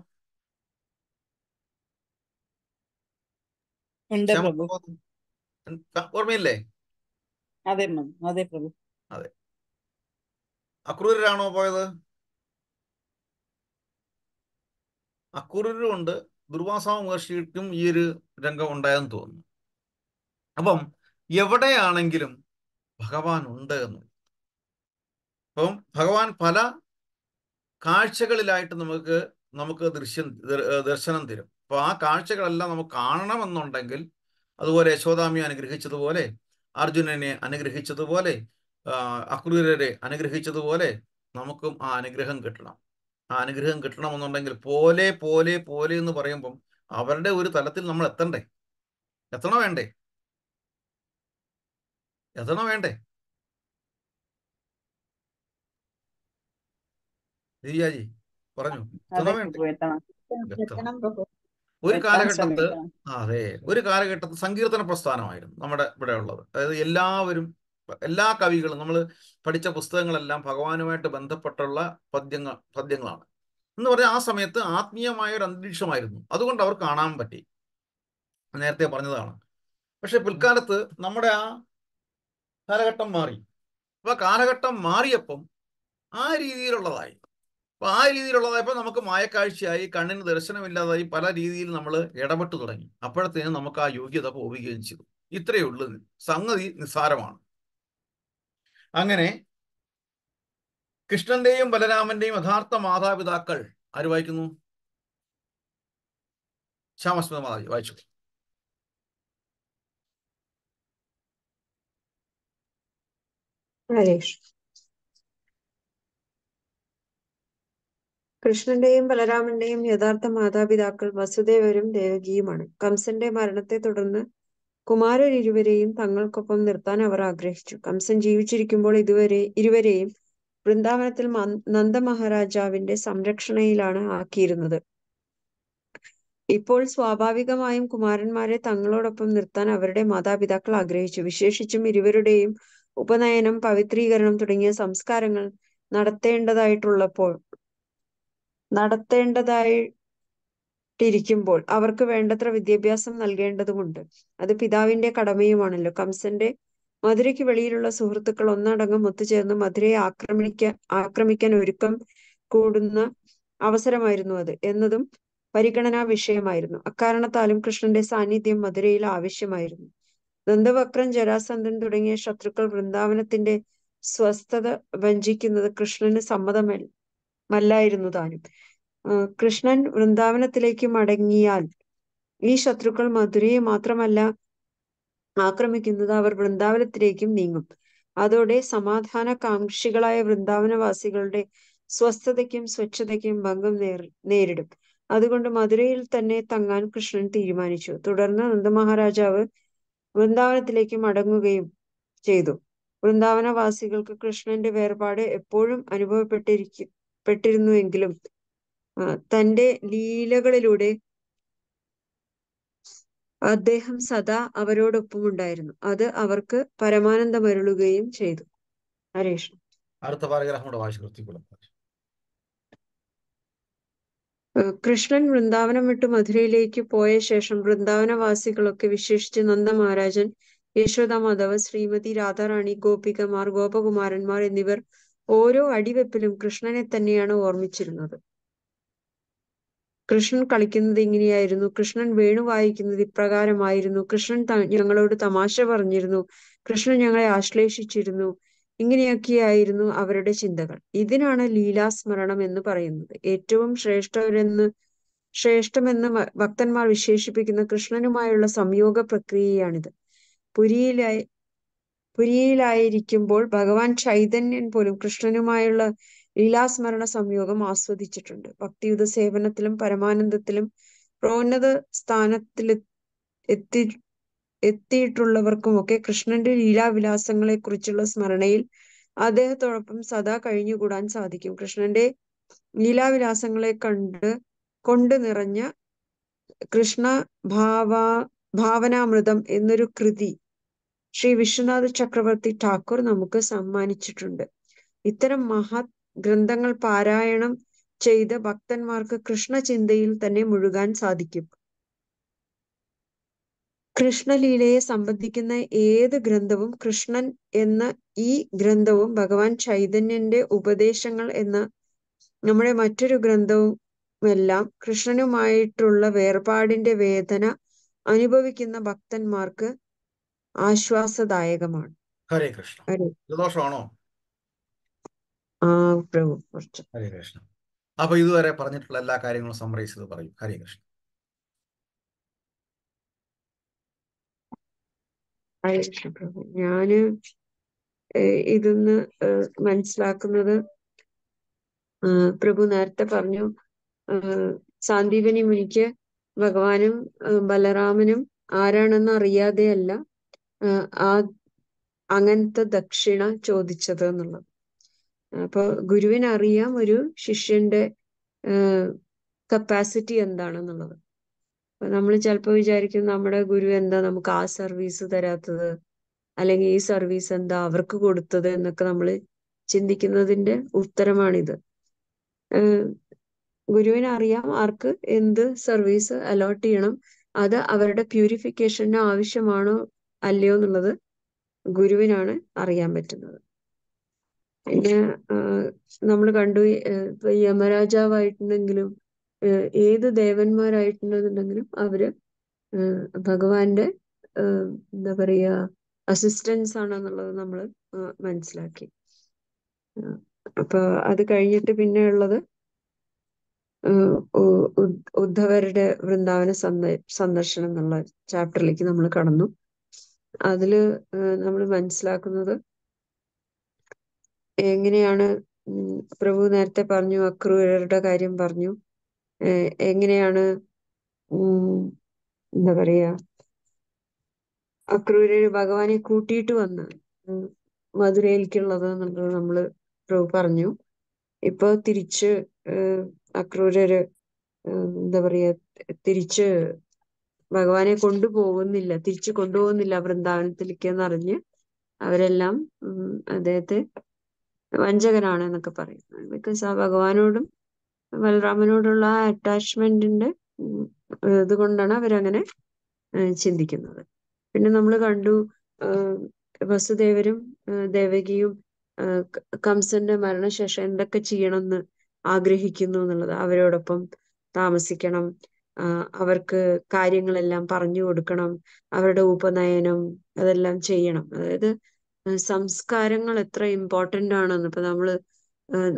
ഓർമ്മയില്ലേ അതെ അതെ അക്രൂരാണോ പോയത് അക്കുറിരും ഉണ്ട് മഹർഷിക്കും ഈ ഒരു രംഗം ഉണ്ടായെന്ന് തോന്നുന്നു അപ്പം എവിടെയാണെങ്കിലും ഭഗവാൻ ഉണ്ട് എന്ന് അപ്പം ഭഗവാൻ പല കാഴ്ചകളിലായിട്ട് നമുക്ക് നമുക്ക് ദൃശ്യം ദർശനം തരും അപ്പൊ ആ കാഴ്ചകളെല്ലാം നമുക്ക് കാണണമെന്നുണ്ടെങ്കിൽ അതുപോലെ യശോദാമിയെ അനുഗ്രഹിച്ചതുപോലെ അർജുനനെ അനുഗ്രഹിച്ചതുപോലെ അക്രൂരരെ അനുഗ്രഹിച്ചതുപോലെ നമുക്കും ആ അനുഗ്രഹം കിട്ടണം അനുഗ്രഹം കിട്ടണമെന്നുണ്ടെങ്കിൽ പോലെ പോലെ പോലെ എന്ന് പറയുമ്പം അവരുടെ ഒരു തലത്തിൽ നമ്മൾ എത്തണ്ടേ എത്തണ വേണ്ടേ എത്തണ വേണ്ടേ ദിവ്യാജി പറഞ്ഞു ഒരു കാലഘട്ടത്ത് അതെ ഒരു കാലഘട്ടത്ത് സങ്കീർത്തന പ്രസ്ഥാനമായിരുന്നു നമ്മുടെ ഇവിടെ ഉള്ളത് അതായത് എല്ലാവരും എല്ലാ കവികളും നമ്മൾ പഠിച്ച പുസ്തകങ്ങളെല്ലാം ഭഗവാനുമായിട്ട് ബന്ധപ്പെട്ടുള്ള പദ്യങ്ങൾ പദ്യങ്ങളാണ് എന്ന് പറഞ്ഞാൽ ആ സമയത്ത് ആത്മീയമായ ഒരു അന്തരീക്ഷമായിരുന്നു അതുകൊണ്ട് അവർ കാണാൻ പറ്റി നേരത്തെ പറഞ്ഞതാണ് പക്ഷെ പിൽക്കാലത്ത് നമ്മുടെ ആ കാലഘട്ടം മാറി അപ്പൊ കാലഘട്ടം മാറിയപ്പം ആ രീതിയിലുള്ളതായി അപ്പൊ ആ രീതിയിലുള്ളതായപ്പോൾ നമുക്ക് മായക്കാഴ്ചയായി കണ്ണിന് ദർശനമില്ലാതായി പല രീതിയിൽ നമ്മൾ ഇടപെട്ടു തുടങ്ങി അപ്പോഴത്തേനും നമുക്ക് ആ യോഗ്യത പോവുകയും ചെയ്തു ഇത്രയേ ഉള്ളൂ സംഗതി നിസ്സാരമാണ് അങ്ങനെ കൃഷ്ണന്റെയും ബലരാമന്റെയും യഥാർത്ഥ മാതാപിതാക്കൾ ആര് വായിക്കുന്നു ശ്യാമസ്മിത മാതാജി വായിച്ചു കൃഷ്ണന്റെയും ബലരാമന്റെയും യഥാർത്ഥ മാതാപിതാക്കൾ വസുദേവരും ദേവകിയുമാണ് കംസന്റെ മരണത്തെ തുടർന്ന് കുമാരരിരുവരെയും തങ്ങൾക്കൊപ്പം നിർത്താൻ അവർ ആഗ്രഹിച്ചു കംസൻ ജീവിച്ചിരിക്കുമ്പോൾ ഇതുവരെ ഇരുവരെയും വൃന്ദാവനത്തിൽ നന്ദമഹാരാജാവിന്റെ സംരക്ഷണയിലാണ് ആക്കിയിരുന്നത് ഇപ്പോൾ സ്വാഭാവികമായും കുമാരന്മാരെ തങ്ങളോടൊപ്പം നിർത്താൻ അവരുടെ മാതാപിതാക്കൾ ആഗ്രഹിച്ചു വിശേഷിച്ചും ഇരുവരുടെയും ഉപനയനം പവിത്രീകരണം തുടങ്ങിയ സംസ്കാരങ്ങൾ നടത്തേണ്ടതായിട്ടുള്ളപ്പോൾ നടത്തേണ്ടതായി ഇരിക്കുമ്പോൾ അവർക്ക് വേണ്ടത്ര വിദ്യാഭ്യാസം നൽകേണ്ടതുമുണ്ട് അത് പിതാവിന്റെ കടമയുമാണല്ലോ കംസന്റെ മധുരയ്ക്ക് വെളിയിലുള്ള സുഹൃത്തുക്കൾ ഒന്നടങ്കം ഒത്തുചേർന്ന് മധുരയെ ആക്രമിക്കാൻ ആക്രമിക്കാൻ ഒരുക്കം കൂടുന്ന അവസരമായിരുന്നു അത് എന്നതും പരിഗണനാ വിഷയമായിരുന്നു അക്കാരണത്താലും കൃഷ്ണന്റെ സാന്നിധ്യം മധുരയിൽ ആവശ്യമായിരുന്നു ദന്തവക്രൻ ജരാസന്ധൻ തുടങ്ങിയ ശത്രുക്കൾ വൃന്ദാവനത്തിന്റെ സ്വസ്ഥത വഞ്ചിക്കുന്നത് കൃഷ്ണന് സമ്മതമല്ല മല്ലായിരുന്നു താനും കൃഷ്ണൻ വൃന്ദാവനത്തിലേക്ക് മടങ്ങിയാൽ ഈ ശത്രുക്കൾ മധുരയെ മാത്രമല്ല ആക്രമിക്കുന്നത് അവർ വൃന്ദാവനത്തിലേക്കും നീങ്ങും അതോടെ സമാധാന കാംക്ഷികളായ വൃന്ദാവനവാസികളുടെ സ്വസ്ഥതയ്ക്കും സ്വച്ഛതയ്ക്കും ഭംഗം നേരിടും അതുകൊണ്ട് മധുരയിൽ തന്നെ തങ്ങാൻ കൃഷ്ണൻ തീരുമാനിച്ചു തുടർന്ന് നന്ദമഹാരാജാവ് വൃന്ദാവനത്തിലേക്ക് മടങ്ങുകയും ചെയ്തു വൃന്ദാവനവാസികൾക്ക് കൃഷ്ണന്റെ വേർപാട് എപ്പോഴും അനുഭവപ്പെട്ടിരിക്കും പെട്ടിരുന്നുവെങ്കിലും തന്റെ ലീലകളിലൂടെ അദ്ദേഹം സദാ അവരോടൊപ്പം ഉണ്ടായിരുന്നു അത് അവർക്ക് അരുളുകയും ചെയ്തു ഹരേഷ് കൃഷ്ണൻ വൃന്ദാവനം വിട്ട് മധുരയിലേക്ക് പോയ ശേഷം വൃന്ദാവനവാസികളൊക്കെ വിശേഷിച്ച് നന്ദ മഹാരാജൻ യശോദ മാധവ് ശ്രീമതി രാധാറാണി ഗോപികമാർ ഗോപകുമാരന്മാർ എന്നിവർ ഓരോ അടിവെപ്പിലും കൃഷ്ണനെ തന്നെയാണ് ഓർമ്മിച്ചിരുന്നത് കൃഷ്ണൻ കളിക്കുന്നത് ഇങ്ങനെയായിരുന്നു കൃഷ്ണൻ വേണു വായിക്കുന്നത് ഇപ്രകാരമായിരുന്നു കൃഷ്ണൻ ഞങ്ങളോട് തമാശ പറഞ്ഞിരുന്നു കൃഷ്ണൻ ഞങ്ങളെ ആശ്ലേഷിച്ചിരുന്നു ഇങ്ങനെയൊക്കെയായിരുന്നു അവരുടെ ചിന്തകൾ ഇതിനാണ് ലീലാസ്മരണം എന്ന് പറയുന്നത് ഏറ്റവും ശ്രേഷ്ഠവരെന്ന് ശ്രേഷ്ഠമെന്ന് ഭക്തന്മാർ വിശേഷിപ്പിക്കുന്ന കൃഷ്ണനുമായുള്ള സംയോഗ പ്രക്രിയയാണിത് പുരിയിലായി പുരിയിലായിരിക്കുമ്പോൾ ഭഗവാൻ ചൈതന്യൻ പോലും കൃഷ്ണനുമായുള്ള ലീലാസ്മരണ സംയോഗം ആസ്വദിച്ചിട്ടുണ്ട് ഭക്തിയുത സേവനത്തിലും പരമാനന്ദത്തിലും പ്രോന്നത സ്ഥാനത്തിൽ എത്തി എത്തിയിട്ടുള്ളവർക്കുമൊക്കെ കൃഷ്ണന്റെ ലീലാവിലാസങ്ങളെ കുറിച്ചുള്ള സ്മരണയിൽ അദ്ദേഹത്തോടൊപ്പം സദാ കഴിഞ്ഞുകൂടാൻ സാധിക്കും കൃഷ്ണന്റെ ലീലാവിലാസങ്ങളെ കണ്ട് കൊണ്ട് നിറഞ്ഞ കൃഷ്ണ ഭാവ ഭാവനാമൃതം എന്നൊരു കൃതി ശ്രീ വിശ്വനാഥ് ചക്രവർത്തി ഠാക്കൂർ നമുക്ക് സമ്മാനിച്ചിട്ടുണ്ട് ഇത്തരം മഹത് ഗ്രന്ഥങ്ങൾ പാരായണം ചെയ്ത ഭക്തന്മാർക്ക് കൃഷ്ണചിന്തയിൽ തന്നെ മുഴുകാൻ സാധിക്കും കൃഷ്ണലീലയെ സംബന്ധിക്കുന്ന ഏത് ഗ്രന്ഥവും കൃഷ്ണൻ എന്ന ഈ ഗ്രന്ഥവും ഭഗവാൻ ചൈതന്യന്റെ ഉപദേശങ്ങൾ എന്ന നമ്മുടെ മറ്റൊരു ഗ്രന്ഥവുമെല്ലാം കൃഷ്ണനുമായിട്ടുള്ള വേർപാടിന്റെ വേദന അനുഭവിക്കുന്ന ഭക്തന്മാർക്ക് ആശ്വാസദായകമാണ് ഹരേ കൃഷ്ണ ദോഷമാണോ പ്രഭു ഹരേ കൃഷ്ണ അപ്പൊ ഇതുവരെ പറഞ്ഞിട്ടുള്ള എല്ലാ കാര്യങ്ങളും സമ്മറൈസ് ചെയ്ത് പറയും ഹരേ കൃഷ്ണ ഞാന് ഇതൊന്ന് മനസ്സിലാക്കുന്നത് പ്രഭു നേരത്തെ പറഞ്ഞു സാന്ദീപനി മുനിക്ക് ഭഗവാനും ബലറാമനും ആരാണെന്ന് അറിയാതെയല്ല ആ അങ്ങനത്തെ ദക്ഷിണ ചോദിച്ചത് എന്നുള്ളത് അപ്പൊ അറിയാം ഒരു ശിഷ്യന്റെ കപ്പാസിറ്റി എന്താണെന്നുള്ളത് അപ്പൊ നമ്മൾ ചിലപ്പോൾ വിചാരിക്കും നമ്മുടെ ഗുരു എന്താ നമുക്ക് ആ സർവീസ് തരാത്തത് അല്ലെങ്കിൽ ഈ സർവീസ് എന്താ അവർക്ക് കൊടുത്തത് എന്നൊക്കെ നമ്മൾ ചിന്തിക്കുന്നതിന്റെ ഉത്തരമാണിത് ഗുരുവിന് അറിയാം ആർക്ക് എന്ത് സർവീസ് അലോട്ട് ചെയ്യണം അത് അവരുടെ പ്യൂരിഫിക്കേഷന് ആവശ്യമാണോ അല്ലയോ എന്നുള്ളത് ഗുരുവിനാണ് അറിയാൻ പറ്റുന്നത് പിന്നെ നമ്മൾ കണ്ടു ഇപ്പൊ യമരാജാവായിട്ടുണ്ടെങ്കിലും ഏത് ദേവന്മാരായിട്ടുണ്ടെന്നുണ്ടെങ്കിലും അവര് ഭഗവാന്റെ എന്താ പറയാ അസിസ്റ്റൻസ് ആണെന്നുള്ളത് നമ്മൾ മനസ്സിലാക്കി അപ്പൊ അത് കഴിഞ്ഞിട്ട് പിന്നെ ഉള്ളത് ഉദ്ധവരുടെ വൃന്ദാവന സന്ദർശനം എന്നുള്ള ചാപ്റ്ററിലേക്ക് നമ്മൾ കടന്നു അതില് നമ്മൾ മനസ്സിലാക്കുന്നത് എങ്ങനെയാണ് പ്രഭു നേരത്തെ പറഞ്ഞു അക്രൂരരുടെ കാര്യം പറഞ്ഞു എങ്ങനെയാണ് എന്താ പറയാ അക്രൂരർ ഭഗവാനെ കൂട്ടിയിട്ട് വന്ന് മധുരയിലേക്കുള്ളത് എന്നുള്ളത് നമ്മള് പ്രഭു പറഞ്ഞു ഇപ്പൊ തിരിച്ച് അക്രൂരര് എന്താ പറയാ തിരിച്ച് ഭഗവാനെ കൊണ്ടുപോകുന്നില്ല തിരിച്ചു കൊണ്ടുപോകുന്നില്ല വൃന്ദാവനത്തിലേക്ക് എന്നറിഞ്ഞ് അവരെല്ലാം അദ്ദേഹത്തെ വഞ്ചകനാണ് എന്നൊക്കെ പറയും ബിക്കോസ് ആ ഭഗവാനോടും ബലറാമനോടുള്ള ആ അറ്റാച്ച്മെന്റിന്റെ ഇതുകൊണ്ടാണ് അവരങ്ങനെ ചിന്തിക്കുന്നത് പിന്നെ നമ്മൾ കണ്ടു വസുദേവരും ദേവകിയും കംസന്റെ മരണശേഷം എന്തൊക്കെ ചെയ്യണമെന്ന് ആഗ്രഹിക്കുന്നു എന്നുള്ളത് അവരോടൊപ്പം താമസിക്കണം അവർക്ക് കാര്യങ്ങളെല്ലാം പറഞ്ഞു കൊടുക്കണം അവരുടെ ഉപനയനം അതെല്ലാം ചെയ്യണം അതായത് സംസ്കാരങ്ങൾ എത്ര ഇമ്പോർട്ടൻ്റ് ആണെന്ന് ഇപ്പൊ നമ്മള്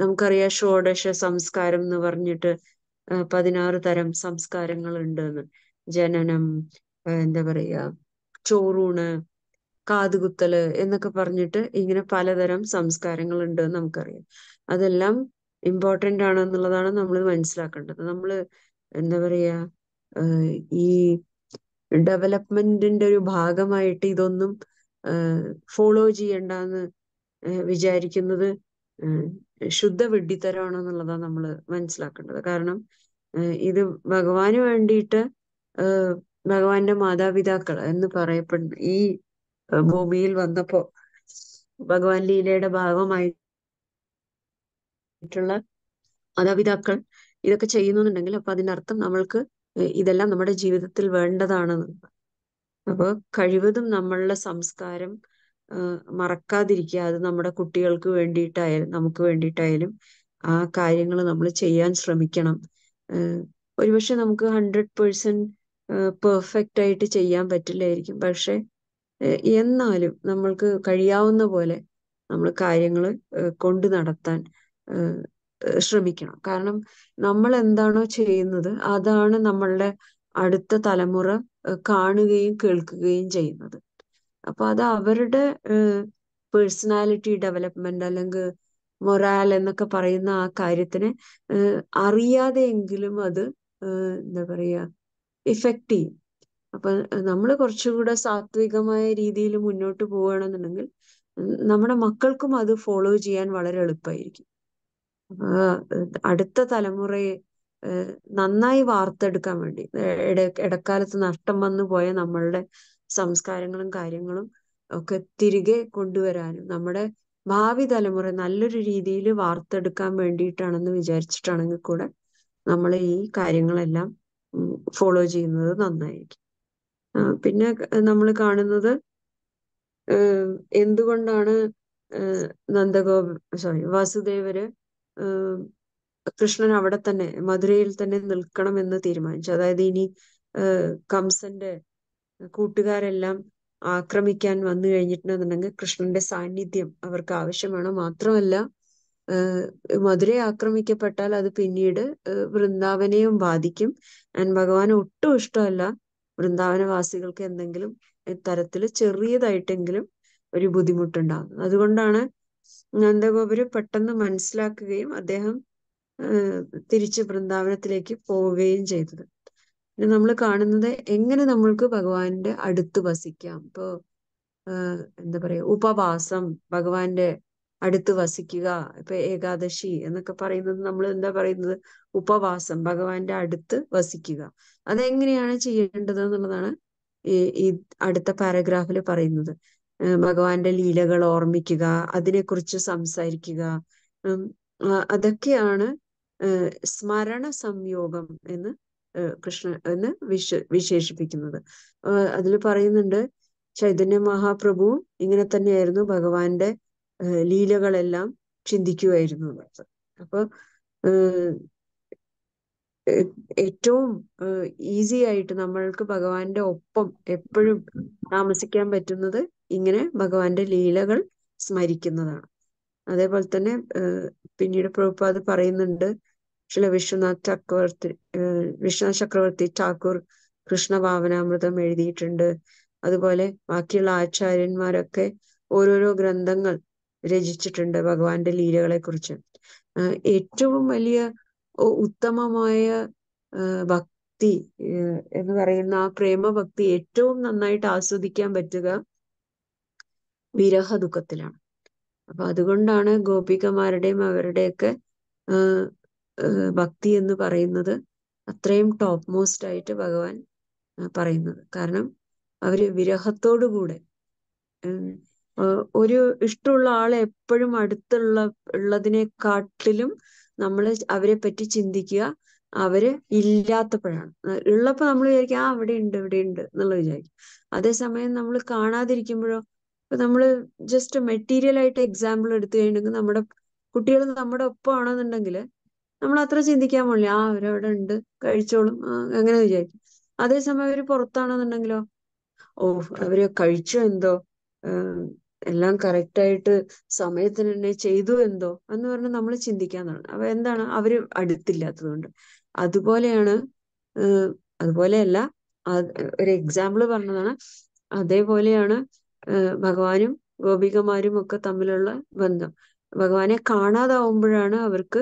നമുക്കറിയാം ഷോഡശ സംസ്കാരം എന്ന് പറഞ്ഞിട്ട് പതിനാറ് തരം സംസ്കാരങ്ങൾ ഉണ്ടെന്ന് ജനനം എന്താ പറയാ ചോറൂണ് കാതുകുത്തല് എന്നൊക്കെ പറഞ്ഞിട്ട് ഇങ്ങനെ പലതരം സംസ്കാരങ്ങൾ ഉണ്ട് നമുക്കറിയാം അതെല്ലാം ഇമ്പോർട്ടൻ്റ് ആണ് എന്നുള്ളതാണ് നമ്മൾ മനസ്സിലാക്കേണ്ടത് നമ്മൾ എന്താ പറയാ ഈ ഡെവലപ്മെന്റിന്റെ ഒരു ഭാഗമായിട്ട് ഇതൊന്നും ഫോളോ ചെയ്യണ്ടെന്ന് വിചാരിക്കുന്നത് ശുദ്ധ വെഡ്ഡിത്തരമാണെന്നുള്ളതാണ് നമ്മൾ മനസ്സിലാക്കേണ്ടത് കാരണം ഇത് ഭഗവാന് വേണ്ടിയിട്ട് ഭഗവാന്റെ മാതാപിതാക്കൾ എന്ന് പറയപ്പെടുന്ന ഈ ഭൂമിയിൽ വന്നപ്പോ ഭഗവാൻ ലീലയുടെ ഭാഗമായിട്ടുള്ള മാതാപിതാക്കൾ ഇതൊക്കെ ചെയ്യുന്നുണ്ടെങ്കിൽ അപ്പൊ അതിനർത്ഥം നമ്മൾക്ക് ഇതെല്ലാം നമ്മുടെ ജീവിതത്തിൽ വേണ്ടതാണെന്ന് അപ്പോൾ കഴിവതും നമ്മളുടെ സംസ്കാരം മറക്കാതിരിക്കുക അത് നമ്മുടെ കുട്ടികൾക്ക് വേണ്ടിയിട്ടായാലും നമുക്ക് വേണ്ടിയിട്ടായാലും ആ കാര്യങ്ങൾ നമ്മൾ ചെയ്യാൻ ശ്രമിക്കണം ഒരുപക്ഷെ നമുക്ക് ഹൺഡ്രഡ് പേഴ്സൻറ്റ് പെർഫെക്റ്റ് ആയിട്ട് ചെയ്യാൻ പറ്റില്ലായിരിക്കും പക്ഷെ എന്നാലും നമ്മൾക്ക് കഴിയാവുന്ന പോലെ നമ്മൾ കാര്യങ്ങൾ കൊണ്ടു നടത്താൻ ശ്രമിക്കണം കാരണം നമ്മൾ എന്താണോ ചെയ്യുന്നത് അതാണ് നമ്മളുടെ അടുത്ത തലമുറ കാണുകയും കേൾക്കുകയും ചെയ്യുന്നത് അപ്പൊ അത് അവരുടെ പേഴ്സണാലിറ്റി ഡെവലപ്മെന്റ് അല്ലെങ്കിൽ മൊറാൽ എന്നൊക്കെ പറയുന്ന ആ കാര്യത്തിന് അറിയാതെ എങ്കിലും അത് എന്താ പറയുക ഇഫക്റ്റ് ചെയ്യും അപ്പൊ നമ്മൾ കുറച്ചുകൂടെ സാത്വികമായ രീതിയിൽ മുന്നോട്ട് പോവുകയാണെന്നുണ്ടെങ്കിൽ നമ്മുടെ മക്കൾക്കും അത് ഫോളോ ചെയ്യാൻ വളരെ എളുപ്പമായിരിക്കും അടുത്ത തലമുറയെ നന്നായി വാർത്തെടുക്കാൻ വേണ്ടി ഇടക്കാലത്ത് നഷ്ടം വന്നു പോയ നമ്മളുടെ സംസ്കാരങ്ങളും കാര്യങ്ങളും ഒക്കെ തിരികെ കൊണ്ടുവരാനും നമ്മുടെ ഭാവി തലമുറ നല്ലൊരു രീതിയിൽ വാർത്തെടുക്കാൻ വേണ്ടിയിട്ടാണെന്ന് വിചാരിച്ചിട്ടാണെങ്കിൽ കൂടെ നമ്മൾ ഈ കാര്യങ്ങളെല്ലാം ഫോളോ ചെയ്യുന്നത് നന്നായിരിക്കും പിന്നെ നമ്മൾ കാണുന്നത് എന്തുകൊണ്ടാണ് നന്ദഗോപ സോറി വാസുദേവര് കൃഷ്ണൻ അവിടെ തന്നെ മധുരയിൽ തന്നെ നിൽക്കണം എന്ന് തീരുമാനിച്ചു അതായത് ഇനി കംസന്റെ കൂട്ടുകാരെല്ലാം ആക്രമിക്കാൻ വന്നു കഴിഞ്ഞിട്ടുണ്ടെന്നുണ്ടെങ്കിൽ കൃഷ്ണന്റെ സാന്നിധ്യം അവർക്ക് ആവശ്യമാണ് മാത്രമല്ല മധുരയെ ആക്രമിക്കപ്പെട്ടാൽ അത് പിന്നീട് വൃന്ദാവനെയും ബാധിക്കും ആൻഡ് ഭഗവാന് ഒട്ടും ഇഷ്ടമല്ല വൃന്ദാവനവാസികൾക്ക് എന്തെങ്കിലും തരത്തിൽ ചെറിയതായിട്ടെങ്കിലും ഒരു ബുദ്ധിമുട്ടുണ്ടാകും അതുകൊണ്ടാണ് നന്ദഗോപുര പെട്ടെന്ന് മനസ്സിലാക്കുകയും അദ്ദേഹം തിരിച്ച് വൃന്ദാവനത്തിലേക്ക് പോവുകയും ചെയ്തത് പിന്നെ നമ്മൾ കാണുന്നത് എങ്ങനെ നമ്മൾക്ക് ഭഗവാന്റെ അടുത്ത് വസിക്കാം ഇപ്പോ എന്താ പറയാ ഉപവാസം ഭഗവാന്റെ അടുത്ത് വസിക്കുക ഇപ്പൊ ഏകാദശി എന്നൊക്കെ പറയുന്നത് നമ്മൾ എന്താ പറയുന്നത് ഉപവാസം ഭഗവാന്റെ അടുത്ത് വസിക്കുക അതെങ്ങനെയാണ് ചെയ്യേണ്ടത് എന്നുള്ളതാണ് ഈ അടുത്ത പാരഗ്രാഫിൽ പറയുന്നത് ഭഗവാന്റെ ലീലകൾ ഓർമ്മിക്കുക അതിനെക്കുറിച്ച് സംസാരിക്കുക അതൊക്കെയാണ് സ്മരണ സംയോഗം എന്ന് കൃഷ്ണ എന്ന് വിശ വിശേഷിപ്പിക്കുന്നത് അതിൽ പറയുന്നുണ്ട് ചൈതന്യ മഹാപ്രഭു ഇങ്ങനെ തന്നെയായിരുന്നു ഭഗവാന്റെ ലീലകളെല്ലാം ചിന്തിക്കുമായിരുന്നു അപ്പൊ ഏറ്റവും ഈസി ആയിട്ട് നമ്മൾക്ക് ഭഗവാന്റെ ഒപ്പം എപ്പോഴും താമസിക്കാൻ പറ്റുന്നത് ഇങ്ങനെ ഭഗവാന്റെ ലീലകൾ സ്മരിക്കുന്നതാണ് അതേപോലെ തന്നെ പിന്നീട് പ്രഭുപാദ് പറയുന്നുണ്ട് ശ്രീ വിശ്വനാഥ് ചക്രവർത്തി വിശ്വനാഥ് ചക്രവർത്തി ഠാക്കൂർ കൃഷ്ണഭാവനാമൃതം എഴുതിയിട്ടുണ്ട് അതുപോലെ ബാക്കിയുള്ള ആചാര്യന്മാരൊക്കെ ഓരോരോ ഗ്രന്ഥങ്ങൾ രചിച്ചിട്ടുണ്ട് ഭഗവാന്റെ ലീലകളെ കുറിച്ച് ഏറ്റവും വലിയ ഉത്തമമായ ഭക്തി എന്ന് പറയുന്ന ആ പ്രേമഭക്തി ഏറ്റവും നന്നായിട്ട് ആസ്വദിക്കാൻ പറ്റുക വിരഹ ദുഃഖത്തിലാണ് അപ്പൊ അതുകൊണ്ടാണ് ഗോപികമാരുടെയും അവരുടെയൊക്കെ ഭക്തി എന്ന് പറയുന്നത് അത്രയും ടോപ്പ് മോസ്റ്റ് ആയിട്ട് ഭഗവാൻ പറയുന്നത് കാരണം അവര് വിരഹത്തോടുകൂടെ കൂടെ ഒരു ഇഷ്ടമുള്ള ആളെ എപ്പോഴും അടുത്തുള്ള ഉള്ളതിനെക്കാട്ടിലും നമ്മൾ അവരെ പറ്റി ചിന്തിക്കുക അവര് ഇല്ലാത്തപ്പോഴാണ് ഉള്ളപ്പോ നമ്മൾ വിചാരിക്കും ആ അവിടെ ഉണ്ട് ഇവിടെ ഉണ്ട് എന്നുള്ള വിചാരിക്കും അതേസമയം നമ്മൾ കാണാതിരിക്കുമ്പോഴോ ഇപ്പൊ നമ്മള് ജസ്റ്റ് മെറ്റീരിയൽ ആയിട്ട് എക്സാമ്പിൾ എടുത്തു കഴിഞ്ഞിട്ടുണ്ടെങ്കിൽ നമ്മുടെ കുട്ടികൾ നമ്മുടെ ഒപ്പം ആണെന്നുണ്ടെങ്കിൽ നമ്മൾ അത്ര ചിന്തിക്കാൻ പോലില്ല ആ അവരവിടെ ഉണ്ട് കഴിച്ചോളും അങ്ങനെ വിചാരിക്കും അതേസമയം അവര് പുറത്താണെന്നുണ്ടെങ്കിലോ ഓ അവര് കഴിച്ചോ എന്തോ എല്ലാം കറക്റ്റ് ആയിട്ട് സമയത്തിന് തന്നെ ചെയ്തു എന്തോ എന്ന് പറഞ്ഞ് നമ്മൾ ചിന്തിക്കാൻ തുടങ്ങും അപ്പൊ എന്താണ് അവര് അടുത്തില്ലാത്തതുകൊണ്ട് അതുപോലെയാണ് അതുപോലെയല്ല ഒരു എക്സാമ്പിൾ പറഞ്ഞതാണ് അതേപോലെയാണ് ഭഗവാനും ഗോപികമാരും ഒക്കെ തമ്മിലുള്ള ബന്ധം ഭഗവാനെ കാണാതാവുമ്പോഴാണ് അവർക്ക്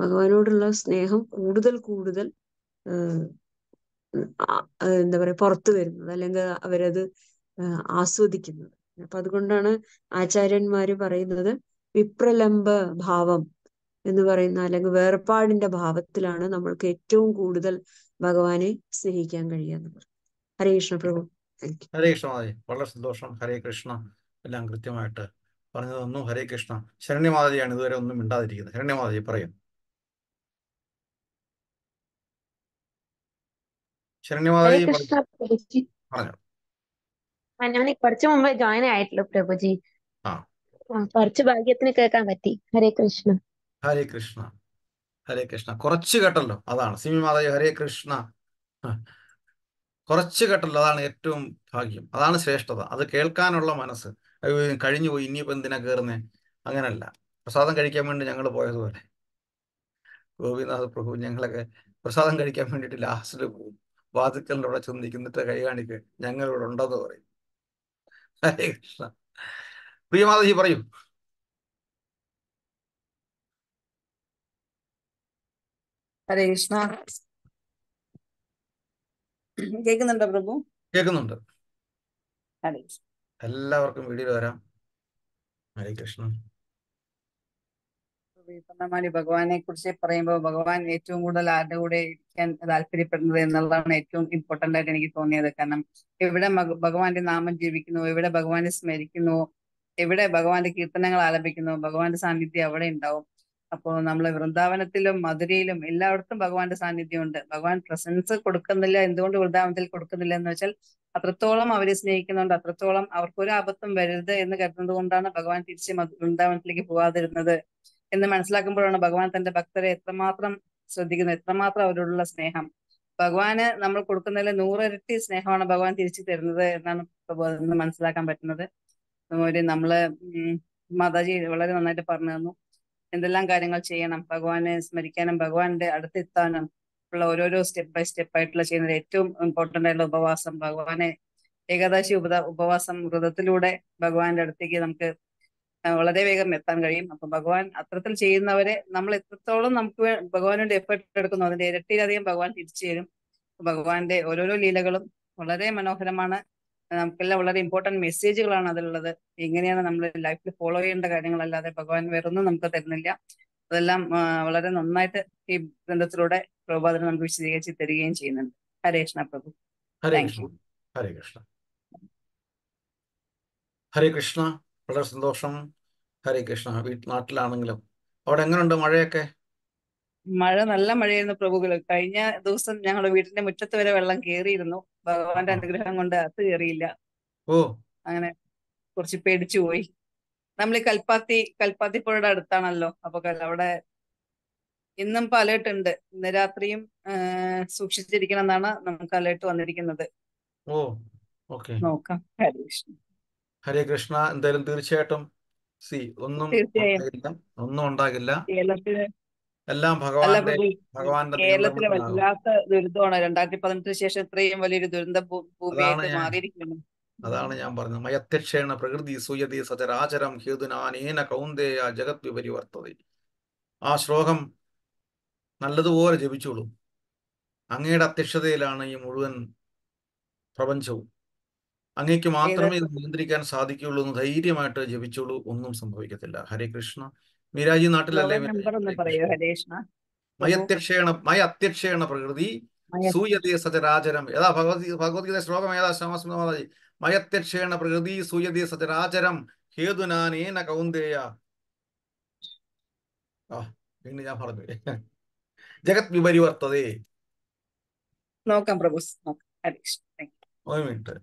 ഭഗവാനോടുള്ള സ്നേഹം കൂടുതൽ കൂടുതൽ എന്താ പറയാ പുറത്തു വരുന്നത് അല്ലെങ്കിൽ അവരത് ആസ്വദിക്കുന്നത് അപ്പൊ അതുകൊണ്ടാണ് ആചാര്യന്മാര് പറയുന്നത് വിപ്രലംബ ഭാവം എന്ന് പറയുന്ന അല്ലെങ്കിൽ വേർപാടിന്റെ ഭാവത്തിലാണ് നമ്മൾക്ക് ഏറ്റവും കൂടുതൽ ഭഗവാനെ സ്നേഹിക്കാൻ കഴിയുക ഹരേ കൃഷ്ണ പ്രഭു ഹരേ കൃഷ്ണ മാതാജി വളരെ സന്തോഷം ഹരേ കൃഷ്ണ എല്ലാം കൃത്യമായിട്ട് പറഞ്ഞു തന്നു ഹരേ കൃഷ്ണ ശരണ്യമാതാജിയാണ് ഇതുവരെ ഒന്നും മിണ്ടാതിരിക്കുന്നത് ശരണ്യമാതാജി പറയും ഞാൻ കുറച്ചു മുമ്പേ ജോയിൻ ആയിട്ടുള്ളൂ പ്രഭുജി കുറച്ച് ഭാഗ്യത്തിന് കേൾക്കാൻ പറ്റി ഹരേ കൃഷ്ണ ഹരേ കൃഷ്ണ ഹരേ കൃഷ്ണ കുറച്ച് കേട്ടല്ലോ അതാണ് സിമി മാതാജി ഹരേ കൃഷ്ണ കുറച്ച് കേട്ടല്ലോ അതാണ് ഏറ്റവും ഭാഗ്യം അതാണ് ശ്രേഷ്ഠത അത് കേൾക്കാനുള്ള മനസ്സ് കഴിഞ്ഞു പോയി ഇനിയിപ്പോ എന്തിനാ കയറുന്നേ അങ്ങനല്ല പ്രസാദം കഴിക്കാൻ വേണ്ടി ഞങ്ങൾ പോയതുപോലെ ഗോപിനാഥ് പ്രഭു ഞങ്ങളൊക്കെ പ്രസാദം കഴിക്കാൻ വേണ്ടിയിട്ട് ലാസ്റ്റിൽ പോകും വാതുക്കലിൻ്റെ അവിടെ ചെന്ന് നിൽക്കുന്നിട്ട് കൈ കാണിക്കുക ഇവിടെ ഉണ്ടെന്ന് പറയും ഹരേ കൃഷ്ണ പ്രിയമാതാജി പറയും ഹരേ കൃഷ്ണ കേൾക്കുന്നുണ്ടോ പ്രഭു കേൾക്കുന്നുണ്ട് എല്ലാവർക്കും വീഡിയോ വരാം ഹരേ കൃഷ്ണ ശ്രീപന്നമാലി ഭഗവാനെ കുറിച്ച് പറയുമ്പോൾ ഭഗവാൻ ഏറ്റവും കൂടുതൽ ആരുടെ കൂടെ ഇരിക്കാൻ താല്പര്യപ്പെടുന്നത് എന്നുള്ളതാണ് ഏറ്റവും ഇമ്പോർട്ടന്റ് ആയിട്ട് എനിക്ക് തോന്നിയത് കാരണം എവിടെ ഭഗവാന്റെ നാമം ജീവിക്കുന്നു എവിടെ ഭഗവാനെ സ്മരിക്കുന്നു എവിടെ ഭഗവാന്റെ കീർത്തനങ്ങൾ ആലപിക്കുന്നു ഭഗവാന്റെ സാന്നിധ്യം അവിടെ ഉണ്ടാവും അപ്പോൾ നമ്മൾ വൃന്ദാവനത്തിലും മധുരയിലും എല്ലായിടത്തും ഭഗവാന്റെ സാന്നിധ്യമുണ്ട് ഭഗവാൻ പ്രസൻസ് കൊടുക്കുന്നില്ല എന്തുകൊണ്ട് വൃന്ദാവനത്തിൽ കൊടുക്കുന്നില്ല എന്ന് വെച്ചാൽ അത്രത്തോളം അവരെ സ്നേഹിക്കുന്നുണ്ട് അത്രത്തോളം അവർക്ക് ഒരു വരരുത് എന്ന് കരുതുന്നത് കൊണ്ടാണ് ഭഗവാൻ തിരിച്ച് വൃന്ദാവനത്തിലേക്ക് പോകാതിരുന്നത് എന്ന് മനസ്സിലാക്കുമ്പോഴാണ് ഭഗവാൻ തന്റെ ഭക്തരെ എത്രമാത്രം ശ്രദ്ധിക്കുന്നത് എത്രമാത്രം അവരോടുള്ള സ്നേഹം ഭഗവാന് നമ്മൾ കൊടുക്കുന്നതിൽ നൂറിരട്ടി സ്നേഹമാണ് ഭഗവാൻ തിരിച്ചു തരുന്നത് എന്നാണ് എന്ന് മനസ്സിലാക്കാൻ പറ്റുന്നത് അതുപോലെ നമ്മള് മാതാജി വളരെ നന്നായിട്ട് പറഞ്ഞു തന്നു എന്തെല്ലാം കാര്യങ്ങൾ ചെയ്യണം ഭഗവാനെ സ്മരിക്കാനും ഭഗവാന്റെ അടുത്തെത്താനും ഉള്ള ഓരോരോ സ്റ്റെപ്പ് ബൈ സ്റ്റെപ്പ് ആയിട്ടുള്ള ചെയ്യുന്നത് ഏറ്റവും ഇമ്പോർട്ടന്റ് ആയിട്ടുള്ള ഉപവാസം ഭഗവാനെ ഏകാദശി ഉപ ഉപവാസം വ്രതത്തിലൂടെ ഭഗവാന്റെ അടുത്തേക്ക് നമുക്ക് വളരെ വേഗം എത്താൻ കഴിയും അപ്പൊ ഭഗവാൻ അത്രത്തിൽ ചെയ്യുന്നവരെ നമ്മൾ എത്രത്തോളം നമുക്ക് ഭഗവാനോട് എഫേർട്ട് എടുക്കുന്നു അതിന്റെ ഇരട്ടിയിലധികം ഭഗവാൻ തിരിച്ചു തരും ഭഗവാന്റെ ഓരോരോ ലീലകളും വളരെ മനോഹരമാണ് നമുക്കെല്ലാം വളരെ ഇമ്പോർട്ടന്റ് മെസ്സേജുകളാണ് അതിലുള്ളത് ഇങ്ങനെയാണ് നമ്മൾ ലൈഫിൽ ഫോളോ ചെയ്യേണ്ട കാര്യങ്ങളല്ലാതെ ഭഗവാൻ വേറൊന്നും നമുക്ക് തരുന്നില്ല അതെല്ലാം വളരെ നന്നായിട്ട് ഈ ഗ്രന്ഥത്തിലൂടെ പ്രഭാതം നമുക്ക് വിശദീകരിച്ച് തരികയും ചെയ്യുന്നുണ്ട് ഹരേ കൃഷ്ണ പ്രഭു ഹരേ കൃഷ്ണ ഹരേ കൃഷ്ണ വളരെ സന്തോഷം ഹരേ കൃഷ്ണ നാട്ടിലാണെങ്കിലും അവിടെ എങ്ങനെയുണ്ട് മഴയൊക്കെ മഴ നല്ല മഴയായിരുന്നു പ്രഭുകൾ കഴിഞ്ഞ ദിവസം ഞങ്ങളുടെ വീടിന്റെ മുറ്റത്ത് വരെ വെള്ളം കയറിയിരുന്നു ഭഗവാന്റെ അനുഗ്രഹം കൊണ്ട് അത് കയറിയില്ല ഓ അങ്ങനെ കുറച്ച് പേടിച്ചു പോയി നമ്മൾ ഈ കൽപ്പാത്തി പുഴയുടെ അടുത്താണല്ലോ അപ്പൊ അവിടെ ഇന്നും ഇപ്പൊ അലേർട്ട് ഉണ്ട് ഇന്ന് രാത്രിയും സൂക്ഷിച്ചിരിക്കണം എന്നാണ് നമുക്ക് അലേർട്ട് വന്നിരിക്കുന്നത് ഓ നോക്കാം ഹരേ കൃഷ്ണ ഹരേ കൃഷ്ണ എന്തായാലും തീർച്ചയായിട്ടും സി ഒന്നും തീർച്ചയായും ഉണ്ടാകില്ല ഒന്നും ഉണ്ടാകില്ല എല്ലാം അല്ല ഭഗവാന്റെ പ്രഭു ഭഗവാന്റെ കേരളത്തിലെ വല്ലാത്ത ദുരിതമാണ് രണ്ടായിരത്തി പതിനെട്ടിന് ശേഷം ഇത്രയും വലിയൊരു ദുരന്ത ഭൂ- അതാണ് ഞാൻ മാറിയിരിക്കുന്നു അതാണ് ഞാൻ പറഞ്ഞത് മയത്യക്ഷേണ പ്രകൃതി സൂയതി സചരാചരം ഹേതുനാനേന കൗന്ദേയ ജഗത് വിപരിവർത്തതി ആ ശ്ലോകം നല്ലതുപോലെ ജപിച്ചോളൂ അങ്ങയുടെ അധ്യക്ഷതയിലാണ് ഈ മുഴുവൻ പ്രപഞ്ചവും അങ്ങേക്ക് മാത്രമേ ഇത് നിയന്ത്രിക്കാൻ സാധിക്കുള്ളൂ എന്ന് ധൈര്യമായിട്ട് ജപിച്ചോളൂ ഒന്നും സംഭവിക്കത്തില്ല ഹരേ കൃഷ്ണ മീരാജി നാട്ടിലല്ലേ മയത്യക്ഷേണ മയ അത്യക്ഷേണ പ്രകൃതി സൂയതേ സചരാചരം ഏതാ ഭഗവതി ഭഗവത്ഗീത ശ്ലോകം ഏതാ ശ്യാമസുന്ദമാതാജി മയത്യക്ഷേണ പ്രകൃതി സൂയതേ സചരാചരം ഹേതുനാനേന കൗന്ദേയ പിന്നെ ഞാൻ പറഞ്ഞു ജഗത് വിപരിവർത്തതേ നോക്കാം പ്രഭു ഒരു മിനിറ്റ്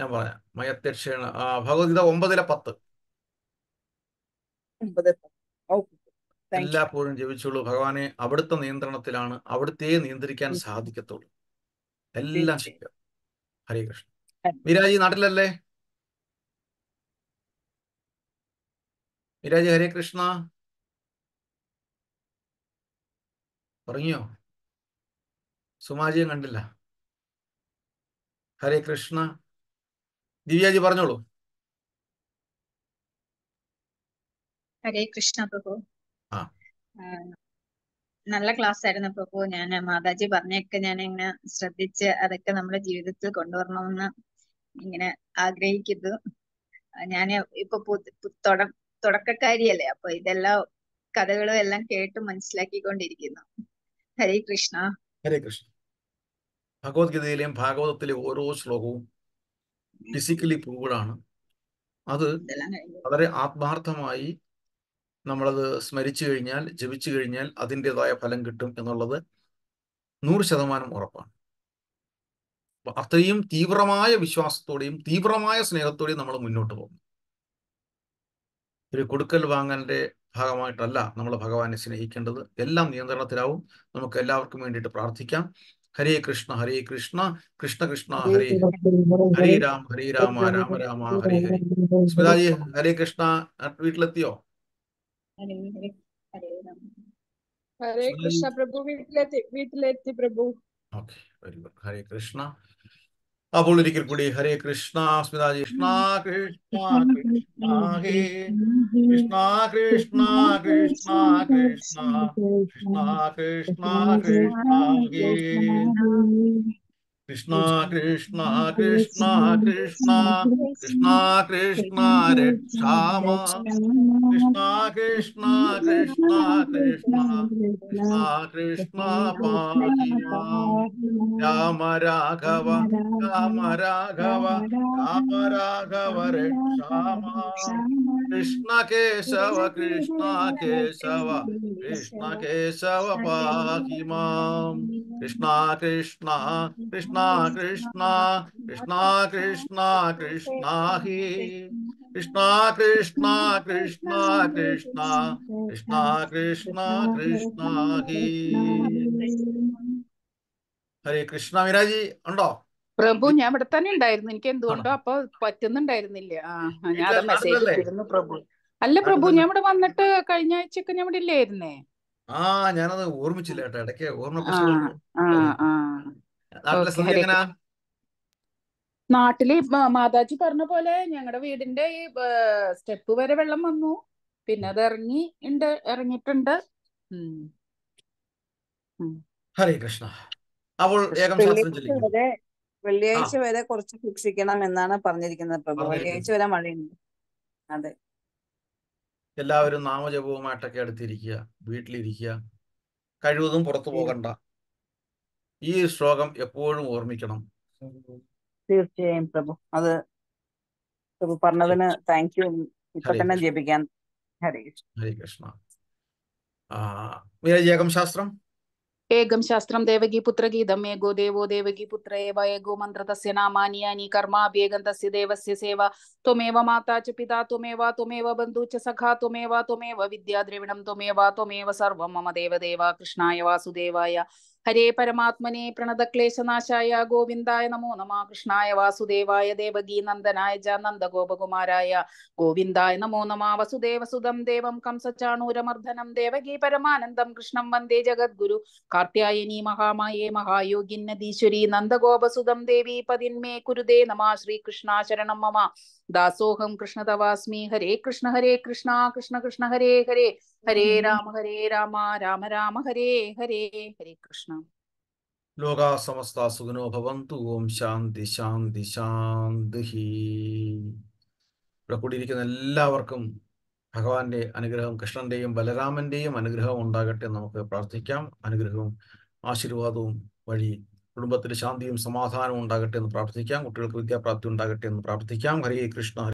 ഞാൻ പറഞ്ഞ മയത്യക്ഷേണ ആ ഭഗവത്ഗീത ഒമ്പതിലെ പത്ത് എല്ലാപ്പോഴും ജീവിച്ചുള്ളൂ ഭഗവാനെ അവിടുത്തെ നിയന്ത്രണത്തിലാണ് അവിടുത്തെ നിയന്ത്രിക്കാൻ സാധിക്കത്തുള്ളൂ എല്ലാം ശരിയാണ് ഹരേ കൃഷ്ണ മിരാജി നാട്ടിലല്ലേ മിരാജി ഹരേ കൃഷ്ണ പറഞ്ഞോ സുമാജിയും കണ്ടില്ല ഹരേ കൃഷ്ണ ദിവ്യാജി പറഞ്ഞോളൂ ഹരേ കൃഷ്ണ പ്രഭു നല്ല ക്ലാസ് ആയിരുന്നു പ്രഭു ഞാൻ മാതാജി പറഞ്ഞൊക്കെ ഞാൻ ഇങ്ങനെ ശ്രദ്ധിച്ച് അതൊക്കെ നമ്മുടെ ജീവിതത്തിൽ കൊണ്ടുവരണമെന്ന് ഇങ്ങനെ ആഗ്രഹിക്കുന്നു ഞാൻ ഇപ്പൊ തുടക്കക്കാരിയല്ലേ അപ്പൊ ഇതെല്ലാം കഥകളും എല്ലാം കേട്ട് മനസ്സിലാക്കിക്കൊണ്ടിരിക്കുന്നു ഹരേ കൃഷ്ണ ഹരേ കൃഷ്ണ ഭഗവത്ഗീതയിലെയും ഭാഗവതത്തിലെ ഓരോ ശ്ലോകവും ഫിസിക്കലി പൂവഡാണ് അത് വളരെ ആത്മാർത്ഥമായി നമ്മളത് സ്മരിച്ചു കഴിഞ്ഞാൽ ജപിച്ചു കഴിഞ്ഞാൽ അതിൻ്റെതായ ഫലം കിട്ടും എന്നുള്ളത് നൂറ് ശതമാനം ഉറപ്പാണ് അത്രയും തീവ്രമായ വിശ്വാസത്തോടെയും തീവ്രമായ സ്നേഹത്തോടെയും നമ്മൾ മുന്നോട്ട് പോകുന്നു ഒരു കൊടുക്കൽ വാങ്ങാൻ്റെ ഭാഗമായിട്ടല്ല നമ്മൾ ഭഗവാനെ സ്നേഹിക്കേണ്ടത് എല്ലാം നിയന്ത്രണത്തിലാവും നമുക്ക് എല്ലാവർക്കും വേണ്ടിയിട്ട് പ്രാർത്ഥിക്കാം हरे कृष्ण हरे कृष्ण कृष्ण कृष्ण हरे हरे राम हरे राम राम राम हरे हरे स्मिता जी हरे कृष्ण ट्वीट लेती हो हरे कृष्ण प्रभु वीट लेते प्रभु okay very good Hare Krishna അപ്പോൾ ഒരിക്കൽ കൂടി ഹരേ കൃഷ്ണ സ്മിതാജി കൃഷ്ണ കൃഷ്ണ കൃഷ്ണ ഹേ കൃഷ്ണ കൃഷ്ണ കൃഷ്ണ കൃഷ്ണ കൃഷ്ണ കൃഷ്ണ കൃഷ്ണ ഹേ കൃഷ്ണ കൃഷ്ണ കൃഷ്ണ കൃഷ്ണ കൃഷ്ണ കൃഷ്ണ രക്ഷാമ കൃഷ്ണ കൃഷ്ണ കൃഷ്ണ കൃഷ്ണ കൃഷ്ണ കൃഷ്ണ രാമ രാഘവ രാമ രാഘവ രാമ രാഘവ രക്ഷാമ कृष्ण केशव कृष्ण केशव कृष्ण केशव पाहि माम् कृष्ण कृष्ण कृष्ण कृष्ण कृष्ण कृष्ण कृष्ण हि कृष्ण कृष्ण कृष्ण कृष्ण कृष्ण कृष्ण कृष्ण हि हरे कृष्ण मीरा जी उണ്ടो പ്രഭു ഞാൻ ഇവിടെ തന്നെ ഉണ്ടായിരുന്നു എനിക്ക് എന്തുകൊണ്ടോ അപ്പൊ പറ്റുന്നുണ്ടായിരുന്നില്ല ഞാൻ മെസ്സേജ് പ്രഭു അല്ല പ്രഭു ഞാൻ ഇവിടെ വന്നിട്ട് കഴിഞ്ഞ ആഴ്ചയൊക്കെ ഞാൻ ഇവിടെ ഇല്ലായിരുന്നേ ആ ഞാനത് ഓർമ്മിച്ചില്ല കേട്ടോ ഇടയ്ക്ക് ഓർമ്മ നാട്ടില് മാതാജി പറഞ്ഞ പോലെ ഞങ്ങളുടെ വീടിന്റെ ഈ സ്റ്റെപ്പ് വരെ വെള്ളം വന്നു പിന്നെ അത് ഇറങ്ങി ഉണ്ട് ഇറങ്ങിയിട്ടുണ്ട് ഹരേ കൃഷ്ണ അപ്പോൾ ഏകം ശാസ്ത്രം വെള്ളിയാഴ്ച വരെ കുറച്ച് സൂക്ഷിക്കണം എന്നാണ് പറഞ്ഞിരിക്കുന്നത് പ്രഭു വെള്ളിയാഴ്ച വരെ മഴയുണ്ട് അതെ എല്ലാവരും നാമജപവുമായിട്ടൊക്കെ അടുത്തിരിക്കുക വീട്ടിലിരിക്കുക കഴിവതും പുറത്തു പോകണ്ട ഈ ശ്ലോകം എപ്പോഴും ഓർമ്മിക്കണം തീർച്ചയായും പ്രഭു അത് പ്രഭു പറഞ്ഞതിന് താങ്ക് യു ഇപ്പൊ തന്നെ ജപിക്കാൻ ഹരേ കൃഷ്ണ ഹരേ കൃഷ്ണ ശാസ്ത്രം शास्त्र एकं शास्त्रं देवकीपुत्रगीतम् एको देवो पुत्र एव एगो मंत्र तस्य नामानि कर्मा कर्माभ्येकं तस्य देवस्य सेवा त्वमेव माता च पिता त्वमेव त्वमेव बंधु च सखा त्वमेव त्वमेव विद्याद्रविणं त्वमेव त्वमेव सर्वं मम देवदेव कृष्णाय वासुदेवाय ഹരേ പരമാത്മനെ പ്രണതക്ലേശനാശായ ഗോവിന്ദായ നമോ നമ കൃഷ്ണായ വാസുദേവായ ദേവകീ നന്ദനായ ജ നന്ദഗോപകുമാരായ ഗോവിന്ദായ നമോ നമ വസുദേവസുതം ദേവം കംസചാണൂരമർദ്ദനം ദേവകീ പരമാനന്ദം കൃഷ്ണം വന്ദേ ജഗദ്ഗുരു കാർത്യായനി മഹാമായേ മഹായോഗിന്നദീശ്വരി നന്ദഗോപസുതം ദേവി പതിന്മേ കുരുദേ നമ ശ്രീകൃഷ്ണാശരണം മമ ദാസോഹം കൃഷ്ണ തവാസ്മി ഹരേ കൃഷ്ണ ഹരേ കൃഷ്ണ കൃഷ്ണ കൃഷ്ണ ഹരേ ഹരേ ഹരേ രാമ ഹരേ രാമ രാമ രാമ ഹരേ ഹരേ ഹരേ കൃഷ്ണ ലോകാ സമസ്ത സുഖനോ ഭവന്തു ഓം ശാന്തി ശാന്തി ശാന്തി ഇവിടെ കൂടിയിരിക്കുന്ന എല്ലാവർക്കും ഭഗവാന്റെ അനുഗ്രഹം കൃഷ്ണന്റെയും ബലരാമന്റെയും അനുഗ്രഹം ഉണ്ടാകട്ടെ നമുക്ക് പ്രാർത്ഥിക്കാം അനുഗ്രഹവും ആശീർവാദവും വഴി കുടുംബത്തിൽ ശാന്തിയും സമാധാനവും ഉണ്ടാകട്ടെ എന്ന് പ്രാർത്ഥിക്കാം കുട്ടികൾക്ക് വിദ്യാപ്രാപ്തി ഉണ്ടാകട്ടെ എന്ന് പ്രാർത്ഥിക്കാം ഹരേ കൃഷ്ണ